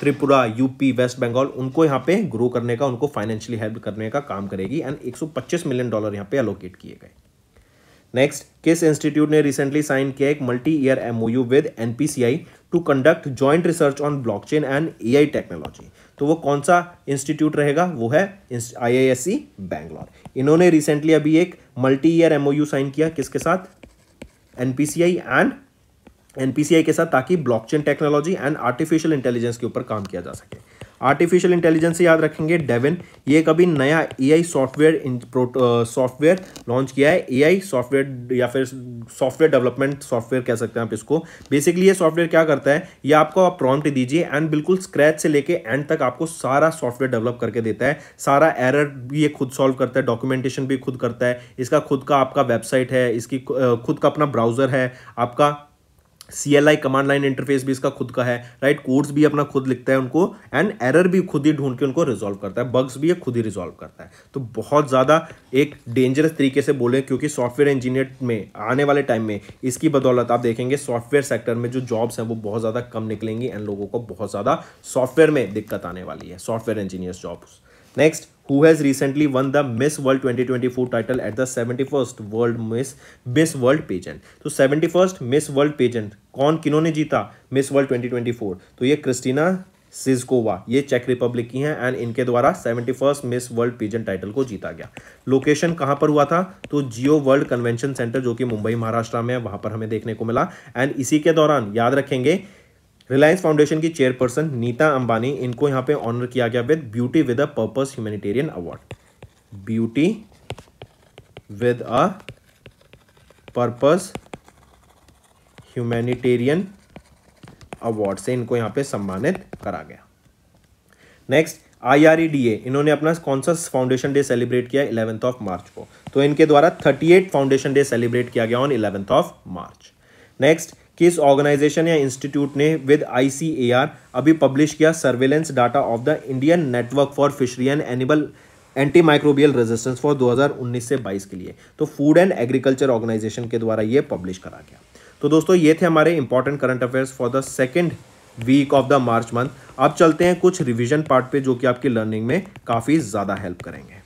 त्रिपुरा यूपी वेस्ट बंगाल उनको यहाँ पे ग्रो करने का उनको फाइनेंशियली हेल्प करने का काम करेगी एंड 125 मिलियन डॉलर यहाँ पे एलोकेट किए गए नेक्स्ट किस इंस्टीट्यूट ने रिसेंटली साइन किया एक multi year MoU with NPCI to conduct joint research on blockchain and AI technology तो वो कौन सा इंस्टीट्यूट रहेगा वो है आईआईएससी बैंगलोर e इन्होंने रिसेंटली अभी एक मल्टी ईयर एमओयू साइन किया किसके साथ एनपीसीआई एंड एनपीसीआई के साथ ताकि blockchain technology and artificial intelligence के ऊपर काम किया जा सके आर्टिफिशियल इंटेलिजेंस याद रखेंगे डेविन ये कभी नया एआई सॉफ्टवेयर सॉफ्टवेयर लॉन्च किया है एआई सॉफ्टवेयर या फिर सॉफ्टवेयर डेवलपमेंट सॉफ्टवेयर कह सकते हैं आप इसको बेसिकली ये सॉफ्टवेयर क्या करता है ये आपको आप प्रॉम्प्ट दीजिए एंड बिल्कुल स्क्रैच से लेके एंड तक आपको सारा सॉफ्टवेयर डेवलप करके देता है सारा एरर भी ये खुद सॉल्व करता है डॉक्यूमेंटेशन भी खुद करता है इसका खुद का आपका वेबसाइट है इसकी uh, खुद का अपना ब्राउजर है आपका C L I command line interface भी इसका खुद का है राइट right? कोड्स भी अपना खुद लिखता है उनको एंड एरर भी खुद ही ढूंढ के उनको रिजॉल्व करता है बग्स भी ये खुद ही रिजॉल्व करता है तो बहुत ज़्यादा एक डेंजरस तरीके से बोले क्योंकि सॉफ्टवेयर इंजीनियर में आने वाले टाइम में इसकी बदौलत आप देखेंगे सॉफ्टवेयर सेक्टर में जो जॉब्स हैं वो बहुत ज़्यादा कम निकलेंगी एंड लोगों को बहुत ज़्यादा सॉफ्टवेयर में दिक्कत आने वाली है software engineers jobs next who has recently won the Miss World 2024 title at the 71st World Miss Miss World Pageant. तो 71st Miss World Pageant कौन किन्होंने जीता Miss World 2024 तो ये क्रिस्टीना सिजकोवा ये चेक रिपब्लिक की हैं एंड इनके द्वारा seventy first Miss World pageant title को जीता गया लोकेशन कहाँ पर हुआ था तो जियो वर्ल्ड कन्वेंशन सेंटर जो कि मुंबई महाराष्ट्र में है वहाँ पर हमें देखने को मिला एंड इसी के दौरान याद रखेंगे रिलायंस फाउंडेशन की चेयरपर्सन नीता अंबानी इनको यहाँ पे ऑनर किया गया with beauty with a purpose humanitarian award beauty with a purpose humanitarian award से इनको यहाँ पे सम्मानित करा गया नेक्स्ट आई डी ए इन्होंने अपना कौन सा फाउंडेशन डे सेलिब्रेट किया इलेवेंथ ऑफ मार्च को तो इनके द्वारा thirty eight foundation day celebrate किया गया on eleventh of March next किस ऑर्गेनाइजेशन या इंस्टीट्यूट ने विद आई अभी पब्लिश किया surveillance data of the Indian network for fishery and animal anti microbial resistance for 2019 से 22 के लिए तो फूड एंड एग्रीकल्चर ऑर्गेनाइजेशन के द्वारा ये पब्लिश करा गया तो दोस्तों ये थे हमारे important current affairs for the second week of the March month अब चलते हैं कुछ रिविजन पार्ट पे जो कि आपकी लर्निंग में काफ़ी ज़्यादा हेल्प करेंगे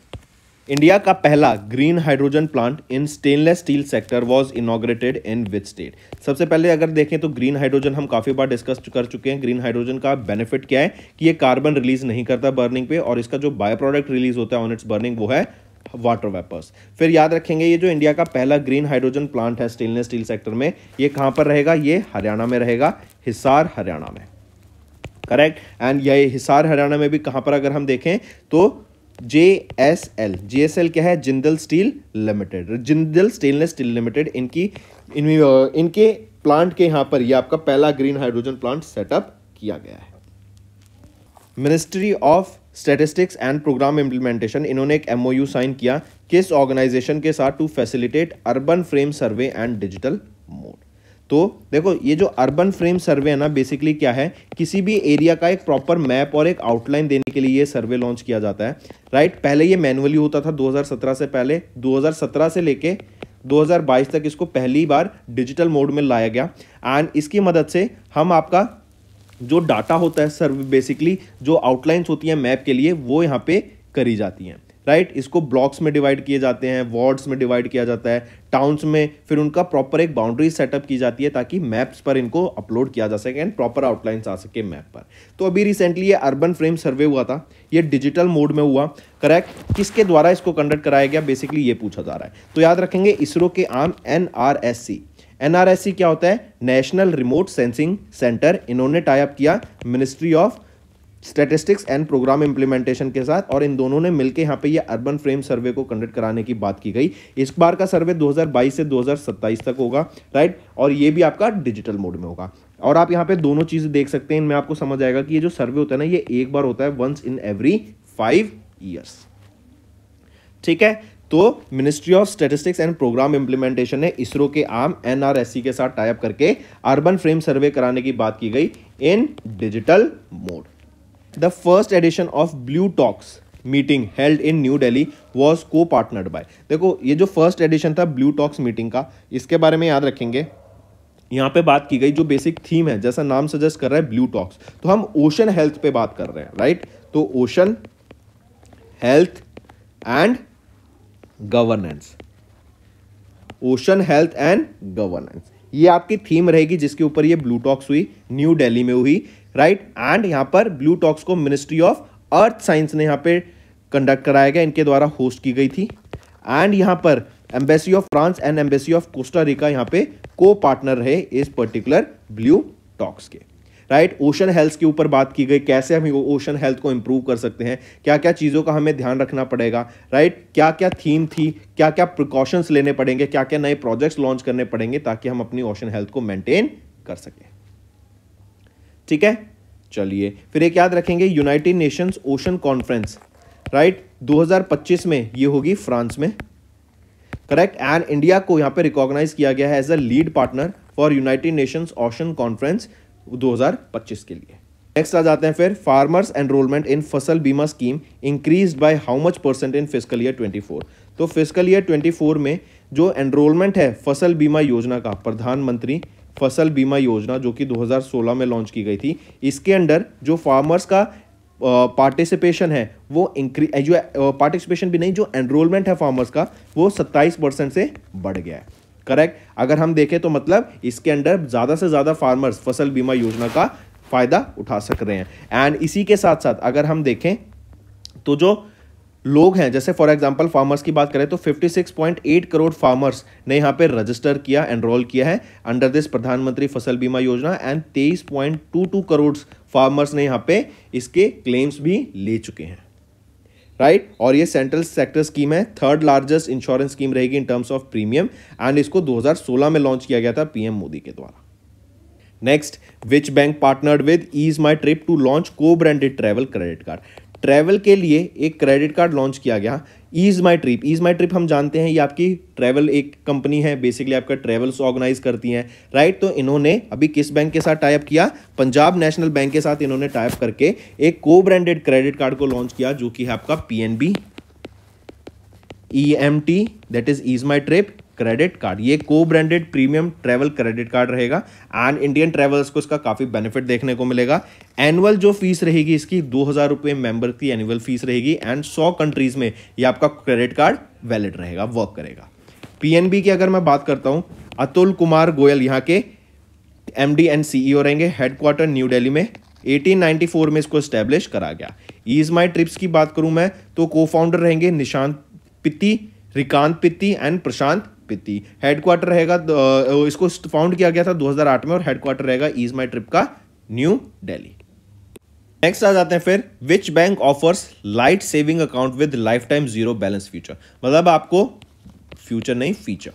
इंडिया का पहला green hydrogen plant in stainless steel sector was inaugurated in which state सबसे पहले अगर देखें तो ग्रीन हाइड्रोजन हम काफ़ी बार डिस्कस कर चुके हैं ग्रीन हाइड्रोजन का बेनिफिट क्या है कि ये कार्बन रिलीज नहीं करता बर्निंग पे और इसका जो बायो प्रोडक्ट रिलीज होता है ऑन इट्स बर्निंग वो है वाटर वेपर्स फिर याद रखेंगे ये जो इंडिया का पहला ग्रीन हाइड्रोजन प्लांट है स्टेनलेस स्टील सेक्टर में ये कहाँ पर रहेगा ये हरियाणा में रहेगा हिसार हरियाणा में करेक्ट एंड ये हिसार हरियाणा में भी कहाँ पर अगर हम देखें तो J S L J S L क्या है Jindal steel limited Jindal stainless steel limited इनकी इन, इनके प्लांट के यहां पर यह आपका पहला ग्रीन हाइड्रोजन प्लांट सेटअप किया गया है ministry of statistics and programme implementation इन्होंने एक एमओयू साइन किया किस ऑर्गेनाइजेशन के साथ to facilitate urban frame survey and digital mode तो देखो ये जो अर्बन फ्रेम सर्वे है ना बेसिकली क्या है किसी भी एरिया का एक प्रॉपर मैप और एक आउटलाइन देने के लिए ये सर्वे लॉन्च किया जाता है राइट पहले ये मैनुअली होता था 2017 से पहले 2017 से लेके 2022 तक इसको पहली बार डिजिटल मोड में लाया गया एंड इसकी मदद से हम आपका जो डाटा होता है सर्वे बेसिकली जो आउटलाइंस होती हैं मैप के लिए वो यहाँ पर करी जाती हैं राइट इसको ब्लॉक्स में डिवाइड किए जाते हैं वार्ड्स में डिवाइड किया जाता है टाउन्स में फिर उनका प्रॉपर एक बाउंड्री सेटअप की जाती है ताकि मैप्स पर इनको अपलोड किया जा सके एंड प्रॉपर आउटलाइंस आ सके मैप पर तो अभी रिसेंटली ये अर्बन फ्रेम सर्वे हुआ था ये डिजिटल मोड में हुआ करेक्ट किसके द्वारा इसको कंडक्ट कराया गया बेसिकली ये पूछा जा रहा है तो याद रखेंगे इसरो के आम एन एनआरएससी क्या होता है नेशनल रिमोट सेंसिंग सेंटर इन्होंने टाइप किया ministry of statistics and programme implementation के साथ और इन दोनों ने मिलकर यहाँ पे ये अर्बन फ्रेम सर्वे को कंडक्ट कराने की बात की गई इस बार का सर्वे 2022 से 2027 तक होगा राइट और ये भी आपका डिजिटल मोड में होगा और आप यहाँ पे दोनों चीज़ें देख सकते हैं इनमें आपको समझ आएगा कि ये जो सर्वे होता है ना ये एक बार होता है once in every five years ठीक है तो ministry of statistics and programme implementation ने इसरो के आम एनआरएससी के साथ टाइप करके अर्बन फ्रेम सर्वे कराने की बात की गई in digital mode The first edition of Blue Talks meeting held in New Delhi was co partnered by देखो ये जो फर्स्ट एडिशन था ब्लू टॉक्स मीटिंग का इसके बारे में याद रखेंगे यहाँ पे बात की गई जो बेसिक थीम है जैसा नाम सजेस्ट कर रहा है ब्लू टॉक्स तो हम ओशन हेल्थ पे बात कर रहे हैं राइट तो ocean health and governance ocean health and governance ये आपकी थीम रहेगी जिसके ऊपर ये ब्लू टॉक्स हुई न्यू दिल्ली में हुई राइट एंड यहां पर ब्लू टॉक्स को मिनिस्ट्री ऑफ अर्थ साइंस ने यहाँ पे कंडक्ट कराया गया इनके द्वारा होस्ट की गई थी एंड यहाँ पर embassy of France and embassy of Costa Rica यहाँ पे को पार्टनर रहे इस पर्टिकुलर ब्लू टॉक्स के राइट ओशन हेल्थ के ऊपर बात की गई कैसे हम ओशन हेल्थ को इम्प्रूव कर सकते हैं क्या क्या चीज़ों का हमें ध्यान रखना पड़ेगा राइट right? क्या क्या थीम थी क्या क्या प्रिकॉशंस लेने पड़ेंगे क्या क्या नए प्रोजेक्ट्स लॉन्च करने पड़ेंगे ताकि हम अपनी ओशन हेल्थ को मेंटेन कर सकें ठीक है चलिए फिर एक याद रखेंगे United Nations ocean conference right 2025 में ये होगी फ्रांस में करेक्ट एंड इंडिया को यहाँ पे रिकॉग्नाइज किया गया है as a lead partner for United Nations ocean conference 2025 के लिए नेक्स्ट आ जाते हैं फिर farmers enrolment in Fasal Bima scheme increase by how much percent in physical year 24 तो फिजिकल ईयर 24 में जो एनरोलमेंट है फसल बीमा योजना का प्रधानमंत्री फसल बीमा योजना जो कि 2016 में लॉन्च की गई थी इसके अंडर जो फार्मर्स का पार्टिसिपेशन है वो इंक्री जो पार्टिसिपेशन भी नहीं जो एनरोलमेंट है फार्मर्स का वो 27 परसेंट से बढ़ गया है करेक्ट अगर हम देखें तो मतलब इसके अंडर ज़्यादा से ज़्यादा फार्मर्स फसल बीमा योजना का फ़ायदा उठा सक रहे हैं एंड इसी के साथ साथ अगर हम देखें तो जो लोग हैं जैसे फॉर एग्जांपल फार्मर्स की बात करें तो 56.8 करोड़ फार्मर्स ने यहाँ पे रजिस्टर किया एनरोल किया है अंडर दिस प्रधानमंत्री फसल बीमा योजना एंड 23.22 करोड़ फार्मर्स ने यहाँ पे इसके क्लेम्स भी ले चुके हैं राइट right? और ये सेंट्रल सेक्टर स्कीम है थर्ड लार्जेस्ट इंश्योरेंस स्कीम रहेगी in terms of premium and इसको 2016 में लॉन्च किया गया था पीएम मोदी के द्वारा next which bank partnered with Ease My Trip to launch co branded travel credit card travel के लिए एक क्रेडिट कार्ड लॉन्च किया गया Ease My Trip Ease My Trip हम जानते हैं ये आपकी ट्रैवल एक कंपनी है बेसिकली आपका ट्रैवल्स ऑर्गेनाइज करती हैं राइट तो इन्होंने अभी किस बैंक के साथ टाइप किया पंजाब नेशनल बैंक के साथ इन्होंने टाइप करके एक को ब्रांडेड क्रेडिट कार्ड को लॉन्च किया जो कि है आपका P N B E M T that is Ease My Trip credit card ये co branded premium travel credit card रहेगा एंड इंडियन ट्रेवल्स को इसका काफ़ी बेनिफिट देखने को मिलेगा एनुअल जो फीस रहेगी इसकी दो हज़ार रुपये मेम्बर की एनुअल फीस रहेगी एंड सौ कंट्रीज़ में ये आपका क्रेडिट कार्ड वैलिड रहेगा वर्क करेगा पी की अगर मैं बात करता हूँ अतुल कुमार गोयल यहाँ के एम डी एंड सी रहेंगे हेडक्वार्टर न्यू डेली में 1894 में इसको स्टैब्लिश करा गया ईज माई ट्रिप्स की बात करूं मैं तो को फाउंडर रहेंगे निशांत पित्ती रिकांत पित्ती एंड प्रशांत पिती हेडक्वार्टर रहेगा इसको फाउंड किया गया था 2008 में और हेडक्वार्टर रहेगा इज माई ट्रिप का न्यू डेली नेक्स्ट आ जाते हैं फिर which bank offers lite saving account with lifetime zero balance future मतलब आपको फ्यूचर नहीं फीचर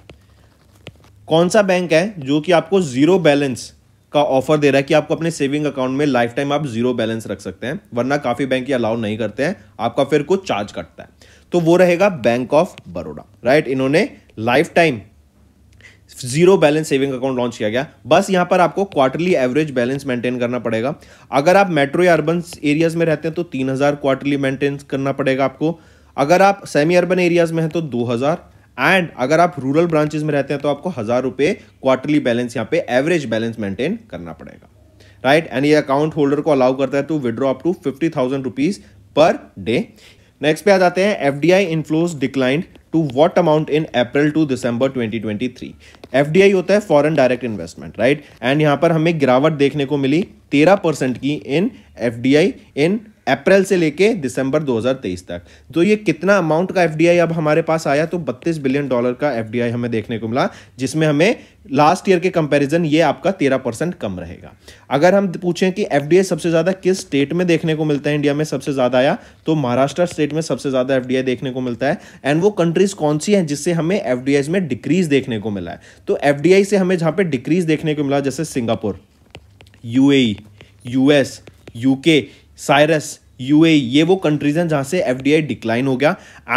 कौन सा बैंक है जो कि आपको जीरो बैलेंस का ऑफर दे रहा है कि आपको अपने सेविंग अकाउंट में लाइफ टाइम आप जीरो बैलेंस रख सकते हैं वरना काफ़ी बैंक ये अलाउ नहीं करते हैं आपका फिर कुछ चार्ज कटता है तो वो रहेगा बैंक ऑफ बड़ोडा राइट इन्होंने lifetime zero balance saving account launch किया गया बस यहां पर आपको क्वार्टरली एवरेज बैलेंस मेंटेन करना पड़ेगा अगर आप मेट्रो या अर्बन एरियाज में रहते हैं तो तीन हजार क्वार्टरली मेंटेन करना पड़ेगा आपको अगर आप सेमी अर्बन एरियाज में हैं तो दो हजार एंड अगर आप रूरल ब्रांचेज में रहते हैं तो आपको हज़ार रुपए क्वार्टरली बैलेंस यहाँ पे एवरेज बैलेंस मेंटेन करना पड़ेगा राइट एंड ये अकाउंट होल्डर को अलाउ करता है to withdraw up to fifty thousand rupees per day next पे आ जाते हैं F D I inflows declined to what amount in April to December 2023 FDI होता है foreign direct investment right and यहां पर हमें गिरावट देखने को मिली 13 परसेंट की इन एफडीआई इन अप्रैल से लेके दिसंबर 2023 तक तो ये कितना अमाउंट का एफडीआई अब हमारे पास आया तो 32 बिलियन डॉलर का एफडीआई हमें देखने को मिला जिसमें हमें लास्ट ईयर के कंपैरिजन ये आपका 13 परसेंट कम रहेगा अगर हम पूछें कि एफडीआई सबसे ज़्यादा किस स्टेट में देखने को मिलता है इंडिया में सबसे ज़्यादा आया तो महाराष्ट्र स्टेट में सबसे ज़्यादा एफडीआई देखने को मिलता है एंड वो कंट्रीज़ कौन सी हैं जिससे हमें एफडीआई में डिक्रीज़ देखने को मिला है तो एफ से हमें जहाँ पर डिक्रीज़ देखने को मिला जैसे Singapore UAE US UK Cyprus यूए ये वो कंट्रीज हैं जहाँ से एफ डिक्लाइन हो गया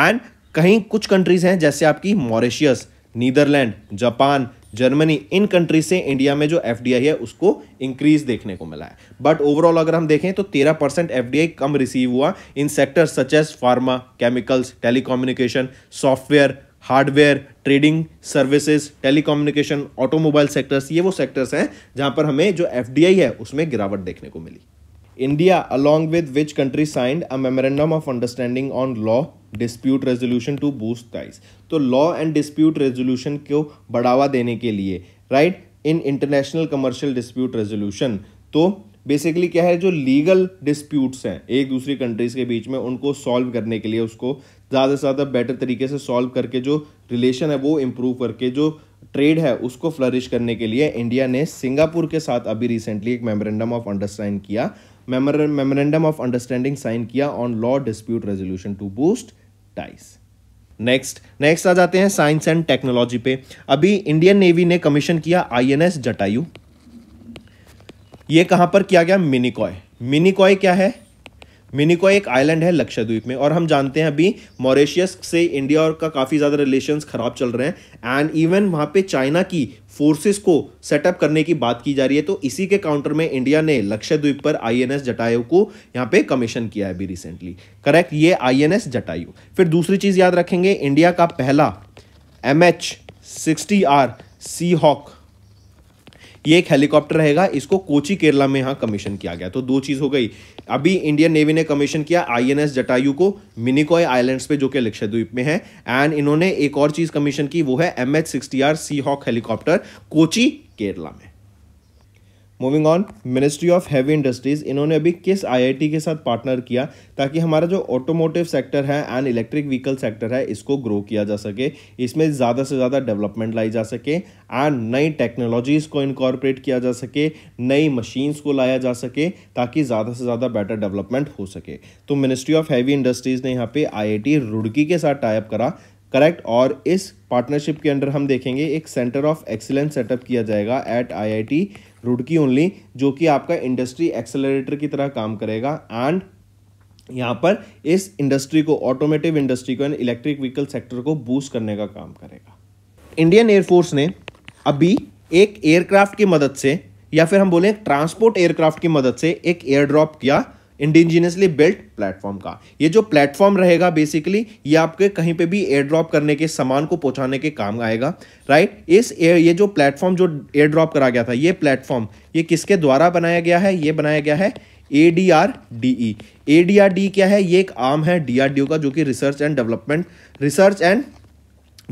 एंड कहीं कुछ कंट्रीज हैं जैसे आपकी मॉरिशियस नीदरलैंड जापान जर्मनी इन कंट्रीज से इंडिया में जो एफ है उसको इंक्रीज देखने को मिला है बट ओवरऑल अगर हम देखें तो तेरह परसेंट एफ कम रिसीव हुआ in sector such as pharma chemicals telecommunication software hardware trading services telecommunication automobile sectors ये वो सेक्टर्स हैं जहां पर हमें जो एफ है उसमें गिरावट देखने को मिली India, along with which country signed a memorandum of understanding on law dispute resolution to boost price तो लॉ एंड डिस्प्यूट रेजोल्यूशन को बढ़ावा देने के लिए right in international commercial dispute resolution तो बेसिकली क्या है जो लीगल डिस्प्यूट्स हैं एक दूसरी कंट्रीज़ के बीच में उनको सॉल्व करने के लिए उसको ज़्यादा से ज़्यादा बेटर तरीके से सॉल्व करके जो रिलेशन है वो इम्प्रूव करके जो ट्रेड है उसको फ्लरिश करने के लिए इंडिया ने सिंगापुर के साथ अभी रिसेंटली एक मेमोरेंडम ऑफ अंडरस्टैंड किया मेमोरेंडम ऑफ अंडरस्टैंडिंग साइन किया on law dispute resolution to boost ties next next आ जाते हैं साइंस एंड टेक्नोलॉजी पे अभी इंडियन नेवी ने कमीशन किया आईएनएस जटायु ये कहां पर किया गया मिनिकॉय मिनिकॉय क्या है मिनिकॉय एक आइलैंड है लक्षद्वीप में और हम जानते हैं अभी मॉरिशियस से इंडिया और का काफ़ी ज़्यादा रिलेशंस खराब चल रहे हैं एंड इवन वहां पे चाइना की फोर्सेस को सेटअप करने की बात की जा रही है तो इसी के काउंटर में इंडिया ने लक्षद्वीप पर आईएनएस जटायु को यहाँ पे कमीशन किया है अभी रिसेंटली करेक्ट ये आईएनएस जटायु फिर दूसरी चीज याद रखेंगे इंडिया का पहला M H sixty R sea hawk ये एक हेलीकॉप्टर रहेगा इसको कोची केरला में यहाँ कमीशन किया गया तो दो चीज़ हो गई अभी इंडियन नेवी ने कमीशन किया आईएनएस जटायु को मिनिकॉय आइलैंड्स पे जो कि लक्षद्वीप में है एंड इन्होंने एक और चीज़ कमीशन की वो है M H sea hawk helicopter Kochi Kerala में moving on ministry of heavy industries इन्होंने अभी किस आईआईटी के साथ पार्टनर किया ताकि हमारा जो ऑटोमोटिव सेक्टर है एंड इलेक्ट्रिक व्हीकल सेक्टर है इसको ग्रो किया जा सके इसमें ज़्यादा से ज़्यादा डेवलपमेंट लाई जा सके एंड नई टेक्नोलॉजीज़ को इनकॉर्पोरेट किया जा सके नई मशीन्स को लाया जा सके ताकि ज़्यादा से ज़्यादा बेटर डेवलपमेंट हो सके तो मिनिस्ट्री ऑफ हैवी इंडस्ट्रीज़ ने यहाँ पे आई रुड़की के साथ टाइप करा करेक्ट और इस पार्टनरशिप के अंडर हम देखेंगे एक सेंटर ऑफ एक्सीलेंस सेटअप किया जाएगा एट आई रुड़की ओनली जो कि आपका इंडस्ट्री एक्सेलरेटर की तरह काम करेगा एंड यहाँ पर इस इंडस्ट्री को ऑटोमेटिव इंडस्ट्री को एंड इलेक्ट्रिक व्हीकल सेक्टर को बूस्ट करने का काम करेगा इंडियन एयरफोर्स ने अभी एक एयरक्राफ्ट की मदद से या फिर हम बोलें ट्रांसपोर्ट एयरक्राफ्ट की मदद से एक एयर ड्रॉप किया इंडिजीनियसली बिल्ट प्लेटफॉर्म का ये जो प्लेटफॉर्म रहेगा बेसिकली ये आपके कहीं पे भी एयर ड्रॉप करने के सामान को पहुंचाने के काम आएगा राइट इस एयर ये जो प्लेटफॉर्म जो एयर ड्रॉप करा गया था ये प्लेटफॉर्म ये किसके द्वारा बनाया गया है ये बनाया गया है A D R D E A D R D क्या है ये एक आम है डी आर डी ओ का जो कि research and development research and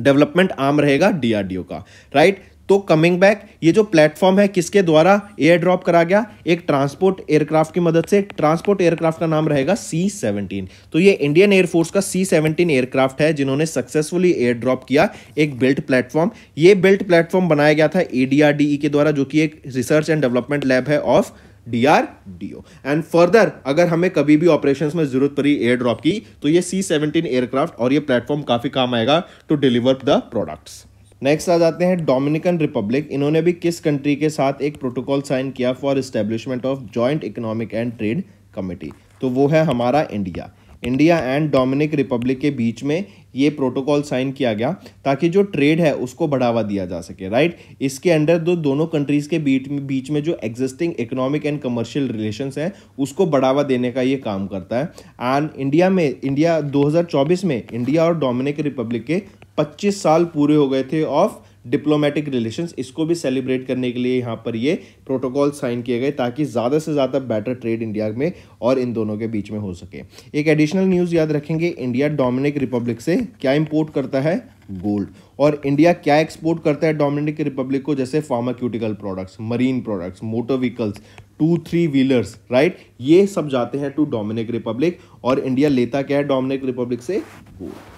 development आम रहेगा डी डी आर ओ का राइट तो कमिंग बैक ये जो प्लेटफॉर्म है किसके द्वारा एयर ड्रॉप करा गया एक ट्रांसपोर्ट एयरक्राफ्ट की मदद से ट्रांसपोर्ट एयरक्राफ्ट का नाम रहेगा सी सेवनटीन तो ये इंडियन एयरफोर्स का सी सेवनटीन एयरक्राफ्ट है जिन्होंने सक्सेसफुली एयर ड्रॉप किया एक बिल्ट प्लेटफॉर्म ये बिल्ट प्लेटफॉर्म बनाया गया था एडीआरडीई e के द्वारा जो कि एक रिसर्च एंड डेवलपमेंट लैब है of D R D O and further अगर हमें कभी भी ऑपरेशन में जरूरत पड़ी एयर ड्रॉप की तो ये सी सेवनटीन एयरक्राफ्ट और ये प्लेटफॉर्म काफी काम आएगा to deliver the products next आ जाते हैं डोमिनिकन रिपब्लिक इन्होंने भी किस कंट्री के साथ एक प्रोटोकॉल साइन किया for establishment of joint economic and trade committee तो वो है हमारा India India and Dominic Republic के बीच में ये प्रोटोकॉल साइन किया गया ताकि जो ट्रेड है उसको बढ़ावा दिया जा सके राइट इसके अंडर दो दोनों कंट्रीज़ के बीच में बीच में जो existing economic and commercial relations हैं उसको बढ़ावा देने का ये काम करता है एंड इंडिया में इंडिया 2024 में इंडिया और डोमिनिक रिपब्लिक के पच्चीस साल पूरे हो गए थे ऑफ डिप्लोमेटिक रिलेशंस इसको भी सेलिब्रेट करने के लिए यहाँ पर ये प्रोटोकॉल साइन किए गए ताकि ज़्यादा से ज़्यादा बेटर ट्रेड इंडिया में और इन दोनों के बीच में हो सके एक एडिशनल न्यूज़ याद रखेंगे इंडिया डोमिनिक रिपब्लिक से क्या इम्पोर्ट करता है गोल्ड और इंडिया क्या एक्सपोर्ट करता है डोमिनिक रिपब्लिक को जैसे pharmaceutical products marine products motor vehicles two three wheelers right ये सब जाते हैं टू डोमिनिक रिपब्लिक और इंडिया लेता क्या है डोमिनिक रिपब्लिक से गोल्ड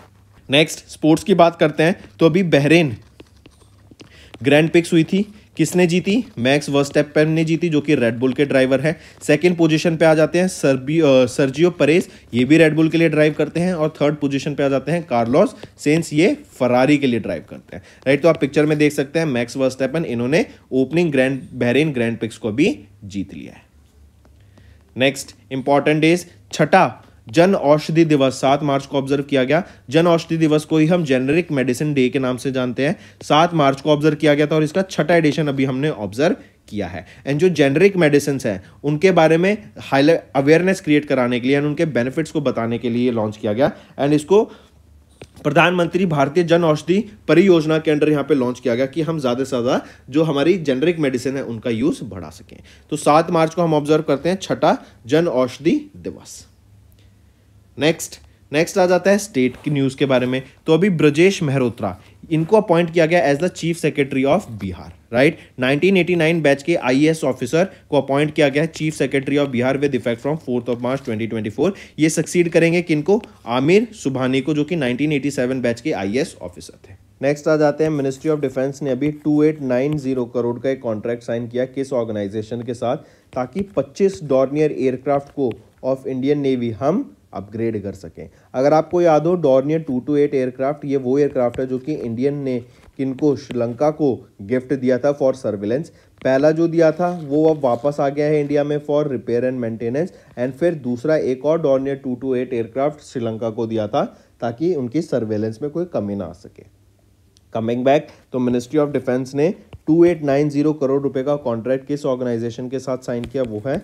नेक्स्ट स्पोर्ट्स की बात करते हैं तो अभी बहरेन ग्रैंड पिक्स हुई थी किसने जीती मैक्स वर्स्टेपेन ने जीती जो कि रेडबुल के ड्राइवर है सेकंड पोजीशन पे आ जाते हैं सर्बी सर्जियो परेस ये भी रेडबुल के लिए ड्राइव करते हैं और थर्ड पोजीशन पे आ जाते हैं कार्लोस सेंस ये फरारी के लिए ड्राइव करते हैं राइट तो आप पिक्चर में देख सकते हैं मैक्स वर्स्टेपेन इन्होंने opening grand Bahrain grand prix को भी जीत लिया है नेक्स्ट इंपॉर्टेंट इज छठा जन औषधि दिवस सात मार्च को ऑब्जर्व किया गया जन औषधि दिवस को ही हम जेनरिक मेडिसिन डे के नाम से जानते हैं सात मार्च को ऑब्जर्व किया गया था और इसका छठा एडिशन अभी हमने ऑब्जर्व किया है एंड जो जेनरिक मेडिसिन हैं उनके बारे में अवेयरनेस क्रिएट कराने के लिए एंड उनके बेनिफिट्स को बताने के लिए लॉन्च किया गया एंड इसको प्रधानमंत्री भारतीय जन औषधि परियोजना के अंडर यहाँ पे लॉन्च किया गया कि हम ज़्यादा से ज़्यादा जो हमारी जेनरिक मेडिसिन है उनका यूज़ बढ़ा सकें तो सात मार्च को हम ऑब्जर्व करते हैं छठा जन औषधि दिवस नेक्स्ट नेक्स्ट आ जाता है स्टेट की न्यूज़ के बारे में तो अभी ब्रजेश मेहरोत्रा इनको अपॉइंट किया गया as the chief secretary of Bihar right 1989 batch के आईएएस ऑफिसर को अपॉइंट किया गया chief secretary of Bihar with effect from fourth of March 2024 ये सक्सीड करेंगे किनको आमिर सुबहानी को जो कि 1987 बैच के आईएएस ऑफिसर थे नेक्स्ट आ जाते हैं मिनिस्ट्री ऑफ डिफेंस ने अभी 2890 करोड़ का एक कॉन्ट्रैक्ट साइन किया किस ऑर्गेनाइजेशन के साथ ताकि 25 डॉर्नियर एयरक्राफ्ट को ऑफ इंडियन नेवी हम अपग्रेड कर सकें अगर आपको याद हो Dornier two two eight aircraft ये वो एयरक्राफ्ट है जो कि इंडियन ने किनको श्रीलंका को गिफ्ट दिया था फॉर सर्विलेंस पहला जो दिया था वो अब वापस आ गया है इंडिया में for repair and maintenance and फिर दूसरा एक और Dornier two two eight aircraft Sri Lanka को दिया था ताकि उनकी सर्वेलेंस में कोई कमी ना आ सके कमिंग बैक तो मिनिस्ट्री ऑफ डिफेंस ने 2890 करोड़ रुपए का कॉन्ट्रैक्ट किस ऑर्गेनाइजेशन के साथ साइन किया वो है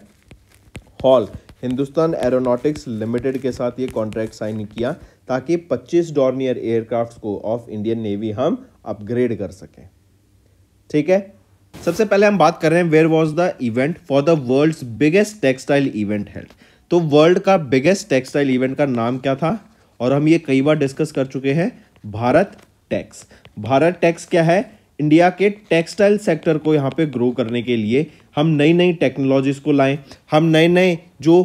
हॉल हिंदुस्तान एरोनॉटिक्स लिमिटेड के साथ ये कॉन्ट्रैक्ट साइन किया ताकि 25 डॉर्नियर एयरक्राफ्ट को ऑफ इंडियन नेवी हम अपग्रेड कर सकें ठीक है सबसे पहले हम बात कर रहे हैं where was the event for the world's biggest textile event held तो वर्ल्ड का बिगेस्ट टेक्सटाइल इवेंट का नाम क्या था और हम ये कई बार डिस्कस कर चुके हैं भारत टैक्स भारत टैक्स क्या है इंडिया के टेक्सटाइल सेक्टर को यहाँ पे ग्रो करने के लिए हम नई नई टेक्नोलॉजीज़ को लाएं हम नए नए जो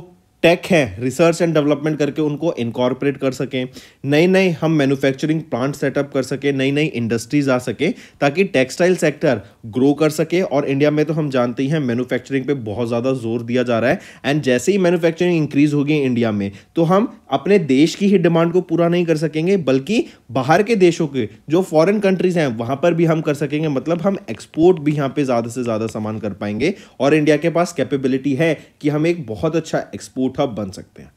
टेक हैं रिसर्च एंड डेवलपमेंट करके उनको इनकॉर्पोरेट कर सकें नई नई हम मैन्युफैक्चरिंग प्लांट सेटअप कर सकें नई नई इंडस्ट्रीज आ सके ताकि टेक्सटाइल सेक्टर ग्रो कर सके और इंडिया में तो हम जानते ही हैं मैन्युफैक्चरिंग पे बहुत ज़्यादा जोर दिया जा रहा है एंड जैसे ही मैनुफैक्चरिंग इंक्रीज होगी इंडिया में तो हम अपने देश की ही डिमांड को पूरा नहीं कर सकेंगे बल्कि बाहर के देशों के जो फॉरेन कंट्रीज़ हैं वहाँ पर भी हम कर सकेंगे मतलब हम एक्सपोर्ट भी यहाँ पर ज़्यादा से ज़्यादा सामान कर पाएंगे और इंडिया के पास कैपेबिलिटी है कि हम एक बहुत अच्छा एक्सपोर्ट ग्रोथ बन सकते हैं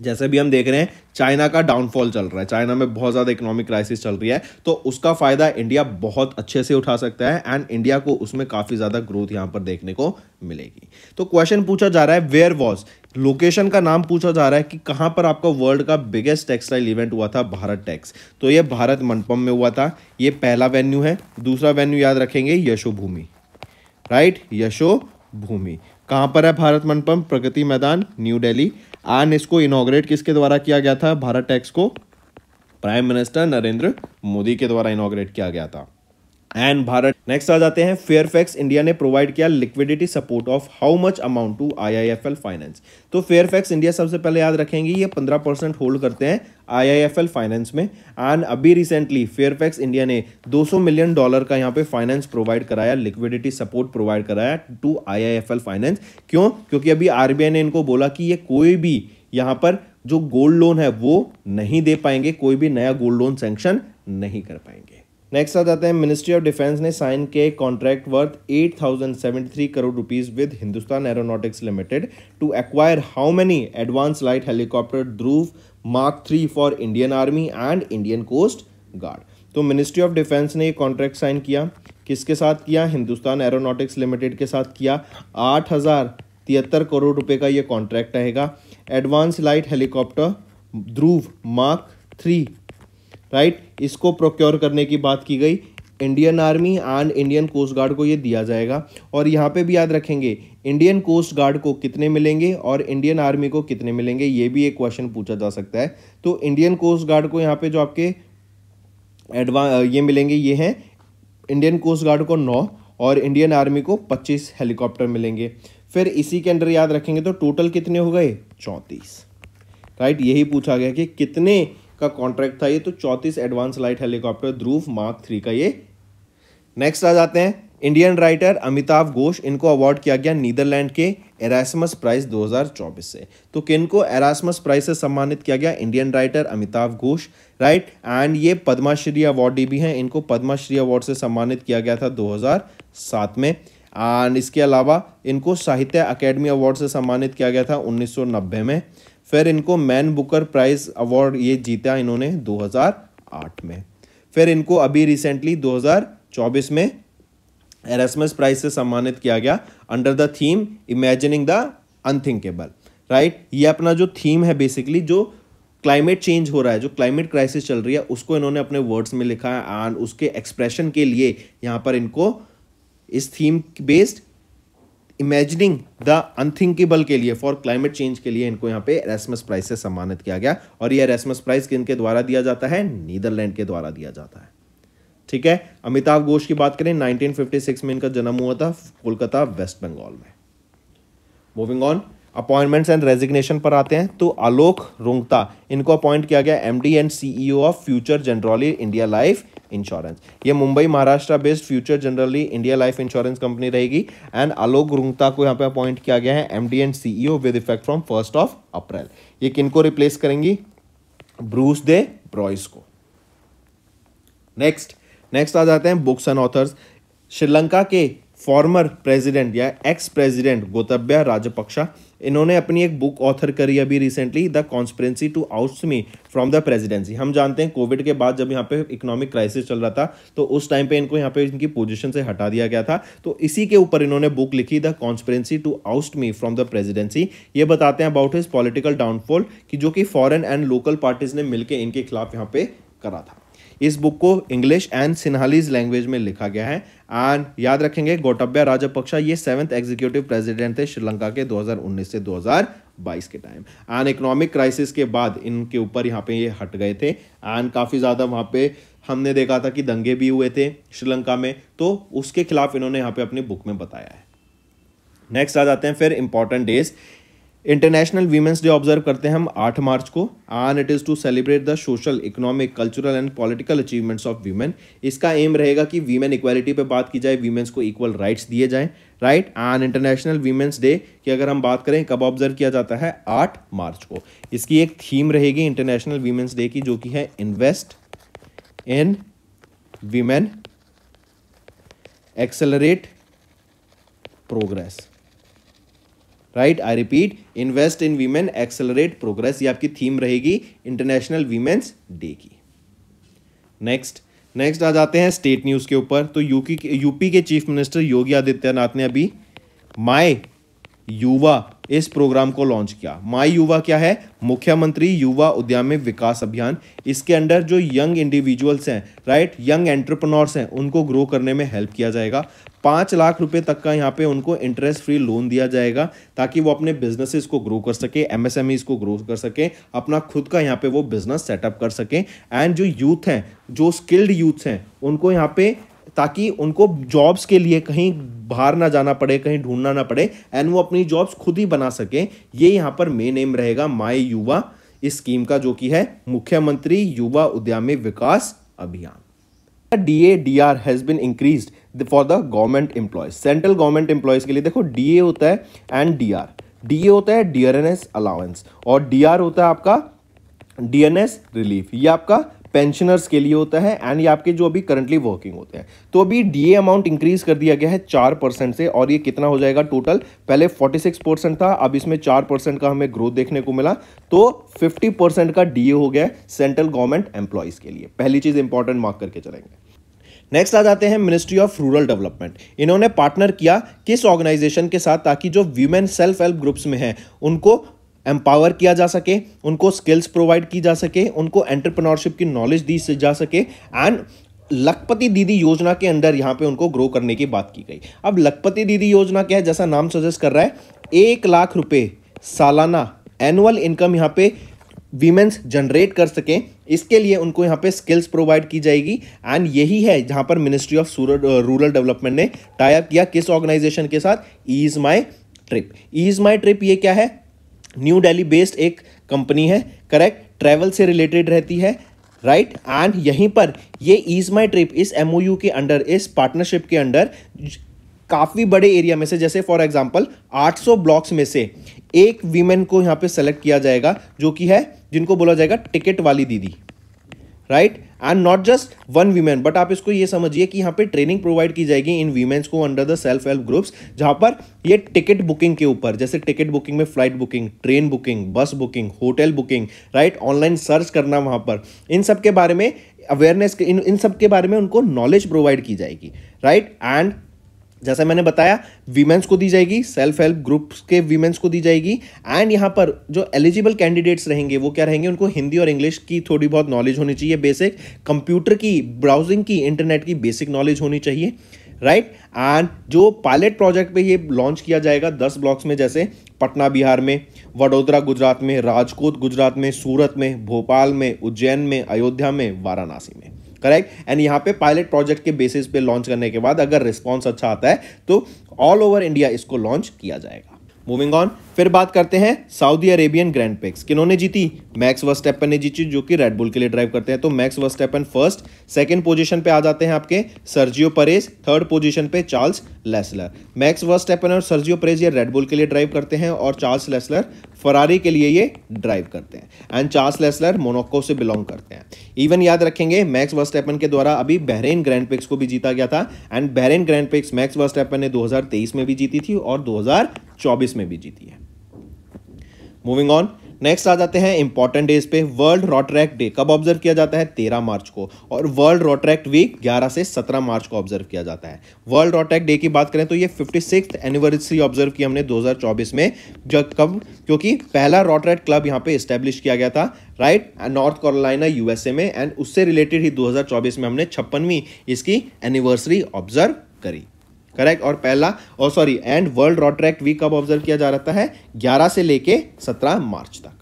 जैसे भी हम देख रहे हैं चाइना का डाउनफॉल चल रहा है चाइना में बहुत ज़्यादा इकोनॉमिक क्राइसिस चल रही है तो उसका फ़ायदा इंडिया बहुत अच्छे से उठा सकता है एंड इंडिया को उसमें काफ़ी ज़्यादा ग्रोथ यहाँ पर देखने को मिलेगी तो क्वेश्चन पूछा जा रहा है वेयर वॉज लोकेशन का नाम पूछा जा रहा है कि कहाँ पर आपका वर्ल्ड का बिगेस्ट टेक्सटाइल इवेंट हुआ था भारत टैक्स तो ये भारत मंडपम में हुआ था ये पहला वेन्यू है दूसरा वेन्यू याद रखेंगे यशोभूमि राइट यशो भूमि कहाँ पर है भारत मंडपम प्रगति मैदान न्यू दिल्ली एंड इसको इनोग्रेट किसके द्वारा किया गया था भारत टैक्स को प्राइम मिनिस्टर नरेंद्र मोदी के द्वारा इनोग्रेट किया गया था एंड भारत नेक्स्ट आ जाते हैं फेयरफैक्स इंडिया ने प्रोवाइड किया liquidity support of how much amount to IIFL finance तो फेयरफैक्स इंडिया सबसे पहले याद रखेंगे ये पंद्रह परसेंट होल्ड करते हैं आईआईएफएल फाइनेंस में एंड अभी रिसेंटली फेयरफैक्स इंडिया ने 200 मिलियन डॉलर का यहाँ पे फाइनेंस प्रोवाइड कराया लिक्विडिटी सपोर्ट प्रोवाइड कराया टू आई फाइनेंस क्यों क्योंकि अभी आर ने इनको बोला कि ये कोई भी यहाँ पर जो गोल्ड लोन है वो नहीं दे पाएंगे कोई भी नया गोल्ड लोन सेंक्शन नहीं कर पाएंगे नेक्स्ट आ जाते हैं मिनिस्ट्री ऑफ डिफेंस ने साइन किए contract worth 8073 crore rupees with Hindustan Aeronautics Limited to acquire how many advance light helicopter Dhruv mark three for Indian army and Indian coast Guard तो मिनिस्ट्री ऑफ डिफेंस ने ये कॉन्ट्रैक्ट साइन किया किसके साथ किया Hindustan Aeronautics limited के साथ किया आठ हज़ार तिहत्तर करोड़ रुपये का ये कॉन्ट्रैक्ट रहेगा advance light helicopter Dhruv mark three right इसको प्रोक्योर करने की बात की गई Indian army and Indian coast Guard को ये दिया जाएगा और यहाँ पे भी याद रखेंगे इंडियन कोस्ट गार्ड को कितने मिलेंगे और इंडियन आर्मी को कितने मिलेंगे ये भी एक क्वेश्चन पूछा जा सकता है तो इंडियन कोस्ट गार्ड को यहाँ पे जो आपके एडवा ये मिलेंगे ये हैं इंडियन कोस्ट गार्ड को नौ और इंडियन आर्मी को पच्चीस हेलीकॉप्टर मिलेंगे फिर इसी के अंडर याद रखेंगे तो टोटल कितने हो गए चौंतीस राइट यही पूछा गया कि कितने का कॉन्ट्रैक्ट था ये तो चौंतीस advance light helicopter Dhruv mark three का ये नेक्स्ट आ जाते हैं इंडियन राइटर अमिताभ घोष इनको अवार्ड किया गया नीदरलैंड के एरासमस प्राइज 2024 से तो किन को एरासमस प्राइज से सम्मानित किया गया Indian writer Amitabh Ghosh right and ये पद्माश्री अवार्डी भी हैं इनको पद्माश्री अवार्ड से सम्मानित किया गया था 2007 में एंड इसके अलावा इनको साहित्य अकेडमी अवार्ड से सम्मानित किया गया था उन्नीस में फिर इनको मैन बुकर प्राइज अवार्ड ये जीता इन्होंने 2008 में फिर इनको अभी रिसेंटली 2024 में एरसमस प्राइज से सम्मानित किया गया under the theme imagining the unthinkable right ये अपना जो थीम है बेसिकली जो क्लाइमेट चेंज हो रहा है जो क्लाइमेट क्राइसिस चल रही है उसको इन्होंने अपने वर्ड्स में लिखा है एंड उसके एक्सप्रेशन के लिए यहाँ पर इनको इस theme based imagining the unthinkable के लिए फॉर क्लाइमेट चेंज के लिए इनको यहाँ पे रेसमस प्राइज से सम्मानित किया गया और यह रेसमस प्राइज किन के द्वारा दिया जाता है नीदरलैंड के द्वारा दिया जाता है ठीक है अमिताभ घोष की बात करें 1956 में इनका जन्म हुआ था कोलकाता वेस्ट बंगाल में moving on appointments and resignation पर आते हैं तो आलोक रोंगता इनको अपॉइंट किया गया MD and CEO of Future Generali India Life Insurance ये Mumbai Maharashtra based Future Generali India Life Insurance company रहेगी एंड आलोक रुंगता को यहाँ पे अपॉइंट किया गया है MD and CEO with effect from first of April ये किनको रिप्लेस करेंगी ब्रूस दे ब्रॉयस को नेक्स्ट नेक्स्ट आ जाते हैं बुक्स एंड ऑथर्स श्रीलंका के फॉर्मर प्रेजिडेंट या एक्स प्रेजिडेंट गोतब्या राजपक्षा इन्होंने अपनी एक बुक ऑथर करी अभी रिसेंटली द कॉन्स्परेंसी टू आउट्स मी फ्रॉम द प्रेजिडेंसी हम जानते हैं कोविड के बाद जब यहाँ पे इकोनॉमिक क्राइसिस चल रहा था तो उस टाइम पे इनको यहाँ पे इनकी पोजीशन से हटा दिया गया था तो इसी के ऊपर इन्होंने बुक लिखी the conspiracy to oust me from the presidency ये बताते हैं अबाउट हिज पॉलिटिकल डाउनफॉल कि जो कि फॉरन एंड लोकल पार्टीज ने मिलकर इनके खिलाफ यहाँ पे करा था इस बुक को इंग्लिश एंड सिन्हालीज लैंग्वेज में लिखा गया है एंड याद रखेंगे गोटब्या राजपक्षा ये सेवंथ एग्जीक्यूटिव प्रेसिडेंट थे श्रीलंका के 2019 से 2022 के टाइम एंड इकोनॉमिक क्राइसिस के बाद इनके ऊपर यहाँ पे ये हट गए थे एंड काफ़ी ज़्यादा वहाँ पे हमने देखा था कि दंगे भी हुए थे श्रीलंका में तो उसके खिलाफ इन्होंने यहाँ पे अपनी बुक में बताया है नेक्स्ट आ जाते हैं फिर important days international women's day observe करते हैं हम आठ मार्च को and it is to celebrate the social economic cultural and political achievements of women इसका एम रहेगा कि वीमेन इक्वालिटी पे बात की जाए वीमेंस को इक्वल राइट्स दिए जाएं right and international women's day की अगर हम बात करें कब ऑब्जर्व किया जाता है आठ मार्च को इसकी एक थीम रहेगी इंटरनेशनल वीमेंस डे की जो कि है invest in women accelerate progress right I repeat invest in women accelerate progress ये आपकी थीम रहेगी इंटरनेशनल वीमेन्स डे की नेक्स्ट नेक्स्ट आ जाते हैं स्टेट न्यूज़ के ऊपर तो यूपी के यूपी के चीफ मिनिस्टर योगी आदित्यनाथ ने अभी माई युवा इस प्रोग्राम को लॉन्च किया माई युवा क्या है मुख्यमंत्री युवा उद्यमी विकास अभियान इसके अंडर जो यंग इंडिविजुअल्स हैं राइट यंग एंटरप्रनोर्स हैं उनको ग्रो करने में हेल्प किया जाएगा पाँच लाख रुपए तक का यहाँ पे उनको इंटरेस्ट फ्री लोन दिया जाएगा ताकि वो अपने बिजनेसेस को ग्रो कर सके एमएसएमईज को ग्रो कर सके अपना खुद का यहाँ पे वो बिजनेस सेटअप कर सकें एंड जो यूथ हैं जो स्किल्ड यूथ्स हैं उनको यहाँ पे ताकि उनको जॉब्स के लिए कहीं बाहर ना जाना पड़े कहीं ढूंढना ना पड़े एंड वो अपनी जॉब्स खुद ही बना सके ये यहाँ पर मेन एम रहेगा माई युवा इस स्कीम का जो कि है मुख्यमंत्री युवा उद्यमी विकास अभियान D A D R has been increase for the government employees central government employees के लिए देखो डी ए होता है and D R D A होता है D R N S allowance और डी आर होता है आपका डी एन एस रिलीफ ये आपका पेंशनर्स के लिए होता है एंड ये आपके जो अभी करंटली वर्किंग होते हैं तो अभी डीए अमाउंट इंक्रीज कर दिया गया है चार परसेंट से और ये कितना हो जाएगा टोटल पहले फोर्टी सिक्स परसेंट था अब इसमें चार परसेंट का हमें ग्रोथ देखने को मिला तो फिफ्टी परसेंट का डीए हो गया सेंट्रल गवर्नमेंट एम्प्लॉयज़ के लिए पहली चीज़ इंपॉर्टेंट मार्क करके चलेंगे नेक्स्ट आ जाते हैं मिनिस्ट्री ऑफ रूरल डेवलपमेंट इन्होंने पार्टनर किया किस ऑर्गेनाइजेशन के साथ ताकि जो वीमेन सेल्फ हेल्प ग्रुप्स में हैं उनको एम्पावर किया जा सके उनको स्किल्स प्रोवाइड की जा सके उनको एंटरप्रनोरशिप की नॉलेज दी जा सके एंड लखपति दीदी योजना के अंदर यहाँ पे उनको ग्रो करने की बात की गई अब लखपति दीदी योजना क्या है जैसा नाम सजेस्ट कर रहा है एक लाख रुपये सालाना एनुअल इनकम यहाँ पे वीमेंस जनरेट कर सकें इसके लिए उनको यहाँ पे स्किल्स प्रोवाइड की जाएगी एंड यही है जहाँ पर मिनिस्ट्री ऑफ रूरल डेवलपमेंट ने टाइप किया किस ऑर्गेनाइजेशन के साथ Ease My Trip Ease My Trip ये क्या है न्यू डेली बेस्ड एक कंपनी है करेक्ट ट्रैवल से रिलेटेड रहती है राइट right? एंड यहीं पर ये ईज माई ट्रिप इस एम के अंडर इस पार्टनरशिप के अंडर काफ़ी बड़े एरिया में से जैसे फॉर एग्जाम्पल 800 ब्लॉक्स में से एक वीमेन को यहाँ पे सेलेक्ट किया जाएगा जो कि है जिनको बोला जाएगा टिकट वाली दीदी right and not just one women but आप इसको ये समझिए कि यहाँ पे ट्रेनिंग प्रोवाइड की जाएगी इन वीमेंस को under the self help groups जहाँ पर ये टिकट बुकिंग के ऊपर जैसे टिकट बुकिंग में flight booking train booking bus booking hotel booking right online search करना वहाँ पर इन सब के बारे में अवेयरनेस इन इन सब के बारे में उनको नॉलेज प्रोवाइड की जाएगी राइट एंड जैसा मैंने बताया वीमेंस को दी जाएगी सेल्फ हेल्प ग्रुप्स के वीमेंस को दी जाएगी एंड यहाँ पर जो एलिजिबल कैंडिडेट्स रहेंगे वो क्या रहेंगे उनको हिंदी और इंग्लिश की थोड़ी बहुत नॉलेज होनी चाहिए बेसिक कंप्यूटर की ब्राउजिंग की इंटरनेट की बेसिक नॉलेज होनी चाहिए राइट right? एंड जो पायलट प्रोजेक्ट पे ये लॉन्च किया जाएगा दस ब्लॉक्स में जैसे पटना बिहार में वडोदरा गुजरात में राजकोट गुजरात में सूरत में भोपाल में उज्जैन में अयोध्या में वाराणसी में करेक्ट एंड यहाँ पे पायलट प्रोजेक्ट के बेसिस पे लॉन्च करने के बाद अगर रिस्पॉन्स अच्छा आता है तो ऑल ओवर इंडिया इसको लॉन्च किया जाएगा मूविंग ऑन फिर बात करते हैं सऊदी अरेबियन ग्रैंड पिक्स किन्होंने जीती मैक्स वस्टेपन ने जीती जो कि रेडबुल के लिए ड्राइव करते हैं तो Max Verstappen first second position पे आ जाते हैं आपके सर्जियो परेज थर्ड पोजीशन पे चार्ल्स लेसलर मैक्स वस्टेपन और सर्जियो परेज ये रेडबुल के लिए ड्राइव करते हैं और चार्ल्स लेसलर फरारी के लिए ये ड्राइव करते हैं एंड चार्ल्स लेसलर मोनोको से बिलोंग करते हैं इवन याद रखेंगे मैक्स वर्स्टेपन के द्वारा अभी बहरेन ग्रैंड पिक्स को भी जीता गया था and Bahrain grand prix Max Verstappen ने दो में भी जीती थी और 2024 में भी जीती है मूविंग ऑन नेक्स्ट आ जाते हैं इंपॉर्टेंट डेज पे वर्ल्ड रोट्रैक्ट डे कब ऑब्जर्व किया जाता है तेरह मार्च को और वर्ल्ड रोट्रैक्ट वीक ग्यारह से सत्रह मार्च को ऑब्जर्व किया जाता है वर्ल्ड रोट्रैक्ट डे की बात करें तो ये फिफ्टी सिक्स एनिवर्सरी ऑब्जर्व की हमने 2024 में जब कब क्योंकि पहला रोट्रैक्ट क्लब यहाँ पे स्टैब्लिश किया गया था राइट नॉर्थ कॉरोलाइना यूएसए में एंड उससे रिलेटेड ही दो में हमने छप्पनवीं इसकी एनिवर्सरी ऑब्जर्व करी करेक्ट और पहला और sorry and world Rotaract week कब ऑब्जर्व किया जा रहा है 11 से लेके 17 मार्च तक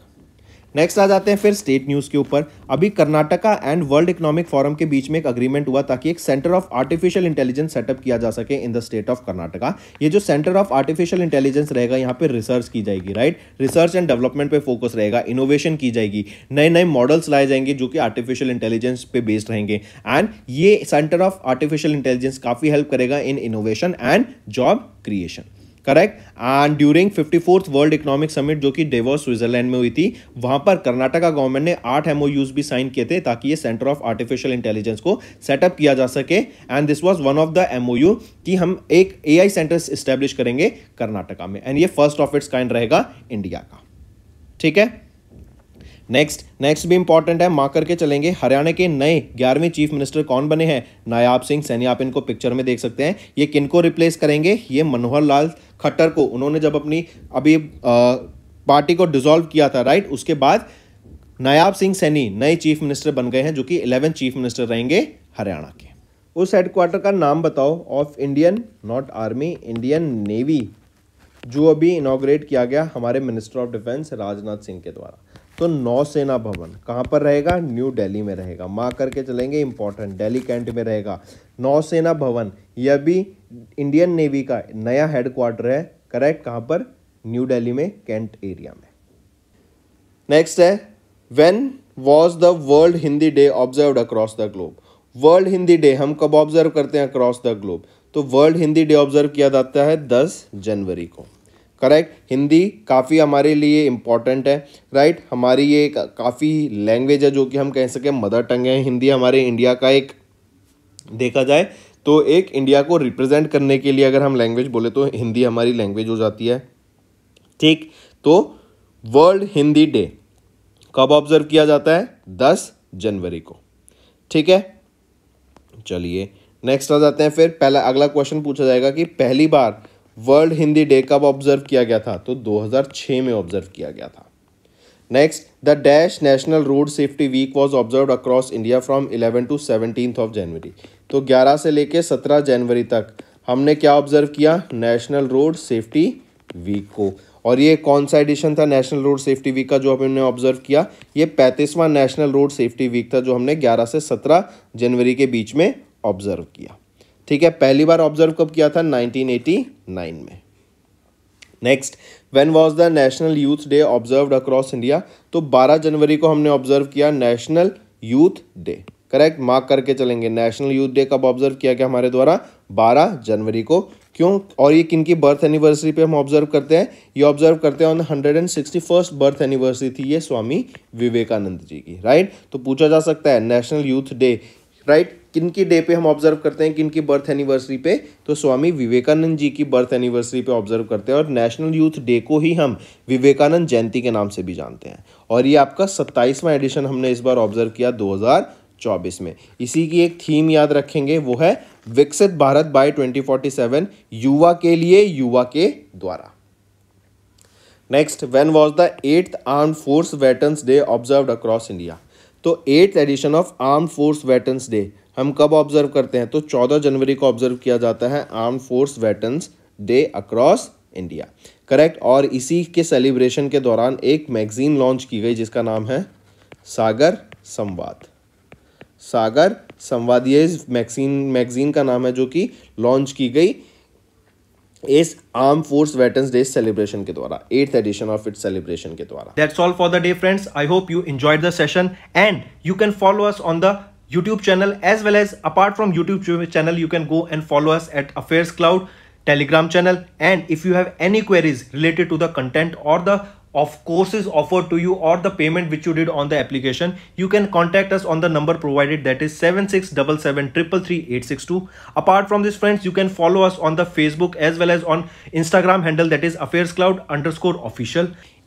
नेक्स्ट आ जाते हैं फिर स्टेट न्यूज़ के ऊपर अभी Karnataka and world economic forum के बीच में एक अग्रीमेंट हुआ ताकि एक centre of artificial intelligence setup किया जा सके in the state of Karnataka ये जो सेंटर ऑफ आर्टिफिशियल इंटेलिजेंस रहेगा यहाँ पे रिसर्च की जाएगी राइट रिसर्च एंड डेवलपमेंट पे फोकस रहेगा इनोवेशन की जाएगी नए नए मॉडल्स लाए जाएंगे जो कि आर्टिफिशियल इंटेलिजेंस पे बेस्ड रहेंगे एंड ये सेंटर ऑफ आर्टिफिशियल इंटेलिजेंस काफ़ी हेल्प करेगा in innovation and job creation correct and during fifty fourth world economic summit जो कि डेवोस स्विट्जरलैंड में हुई थी वहां पर कर्नाटका गवर्नमेंट ने आठ एमओ यूज भी साइन किए थे ताकि ये सेंटर ऑफ आर्टिफिशियल इंटेलिजेंस को सेटअप किया जा सके and this was one of the MoU कि हम एक ए आई सेंटर स्टैब्लिश करेंगे कर्नाटका में एंड ये फर्स्ट ऑफ इट्स काइंड रहेगा इंडिया का ठीक है नेक्स्ट नेक्स्ट भी इंपॉर्टेंट है मार्क के चलेंगे हरियाणा के नए ग्यारहवें चीफ मिनिस्टर कौन बने हैं नायाब सिंह सैनी आप इनको पिक्चर में देख सकते हैं ये किनको रिप्लेस करेंगे ये मनोहर लाल खट्टर को उन्होंने जब अपनी अभी पार्टी को डिसॉल्व किया था राइट उसके बाद नायाब सिंह सैनी नए चीफ मिनिस्टर बन गए हैं जो कि इलेवन चीफ मिनिस्टर रहेंगे हरियाणा के उस हेडक्वार्टर का नाम बताओ of Indian not army Indian navy जो अभी इनाग्रेट किया गया हमारे minister of defence Rajnath Singh के द्वारा तो नौसेना भवन कहाँ पर रहेगा न्यू दिल्ली में रहेगा माँ करके चलेंगे इंपॉर्टेंट दिल्ली कैंट में रहेगा नौसेना भवन यह भी इंडियन नेवी का नया हेडक्वार्टर है करेक्ट कहां पर न्यू दिल्ली में कैंट एरिया में नेक्स्ट है when was the world Hindi day observe across the globe world Hindi day हम कब ऑब्जर्व करते हैं अक्रॉस द ग्लोब तो वर्ल्ड हिंदी डे ऑब्जर्व किया जाता है दस जनवरी को करेक्ट हिंदी काफ़ी हमारे लिए इम्पॉर्टेंट है राइट right? हमारी ये काफ़ी लैंग्वेज है जो कि हम कह सकें मदर टंग है हिंदी हमारे इंडिया का एक देखा जाए तो एक इंडिया को रिप्रेजेंट करने के लिए अगर हम लैंग्वेज बोले तो हिंदी हमारी लैंग्वेज हो जाती है ठीक तो वर्ल्ड हिंदी डे कब ऑब्जर्व किया जाता है दस जनवरी को ठीक है चलिए नेक्स्ट आ जाते हैं फिर पहला अगला क्वेश्चन पूछा जाएगा कि पहली बार वर्ल्ड हिंदी डे कब ऑब्जर्व किया गया था तो 2006 में ऑब्जर्व किया गया था Next, the dash National Road Safety Week was observed across India from 11 to 17th of January. तो 11 से लेके 17 जनवरी तक हमने क्या ऑब्जर्व किया नेशनल रोड सेफ्टी वीक को और ये कौन सा एडिशन था नेशनल रोड सेफ्टी वीक का जो हमने ऑब्जर्व किया ये पैंतीसवां नेशनल रोड सेफ्टी वीक था जो हमने 11 से 17 जनवरी के बीच में ऑब्जर्व किया ठीक है पहली बार ऑब्जर्व कब किया था 1989 में next when was the national youth day observe across India तो 12 जनवरी को हमने ऑब्जर्व किया national youth day correct mark करके चलेंगे नेशनल यूथ डे कब ऑब्जर्व किया गया हमारे द्वारा 12 जनवरी को क्यों और ये किन की बर्थ एनिवर्सरी पे हम ऑब्जर्व करते हैं ये ऑब्जर्व करते हैं on hundred and sixty first birth anniversary थी ये स्वामी विवेकानंद जी की राइट तो पूछा जा सकता है नेशनल यूथ डे राइट किन की डे पे हम ऑब्जर्व करते हैं किन की बर्थ एनिवर्सरी पे तो स्वामी विवेकानंद जी की बर्थ एनिवर्सरी पे ऑब्जर्व करते हैं और नेशनल यूथ डे को ही हम विवेकानंद जयंती के नाम से भी जानते हैं और ये आपका सत्ताईसवां एडिशन हमने इस बार ऑब्जर्व किया 2024 में इसी की एक थीम याद रखेंगे वो है विकसित भारत बाय 2047 युवा के लिए युवा के द्वारा next when was the eighth arm force veteran day observed across India तो eighth edition of arm force veterans day हम कब ऑब्जर्व करते हैं तो 14 जनवरी को ऑब्जर्व किया जाता है arm force veterans day across India correct और इसी के सेलिब्रेशन के दौरान एक मैगजीन लॉन्च की गई जिसका नाम है सागर संवाद सागर संवाद ये मैगजीन मैगजीन का नाम है जो कि लॉन्च की गई इस arm force veterans day celebration के द्वारा eighth edition of it celebration के द्वारा that's all for the day friends I hope you enjoyed the session and you can follow us on the YouTube channel as well as apart from YouTube channel, you can go and follow us at Affairs Cloud Telegram channel. And if you have any queries related to the content or the of courses offered to you or the payment which you did on the application, you can contact us on the number provided that is 767733862. Apart from this friends, you can follow us on the Facebook as well as on Instagram handle that is Affairs Cloud underscore official.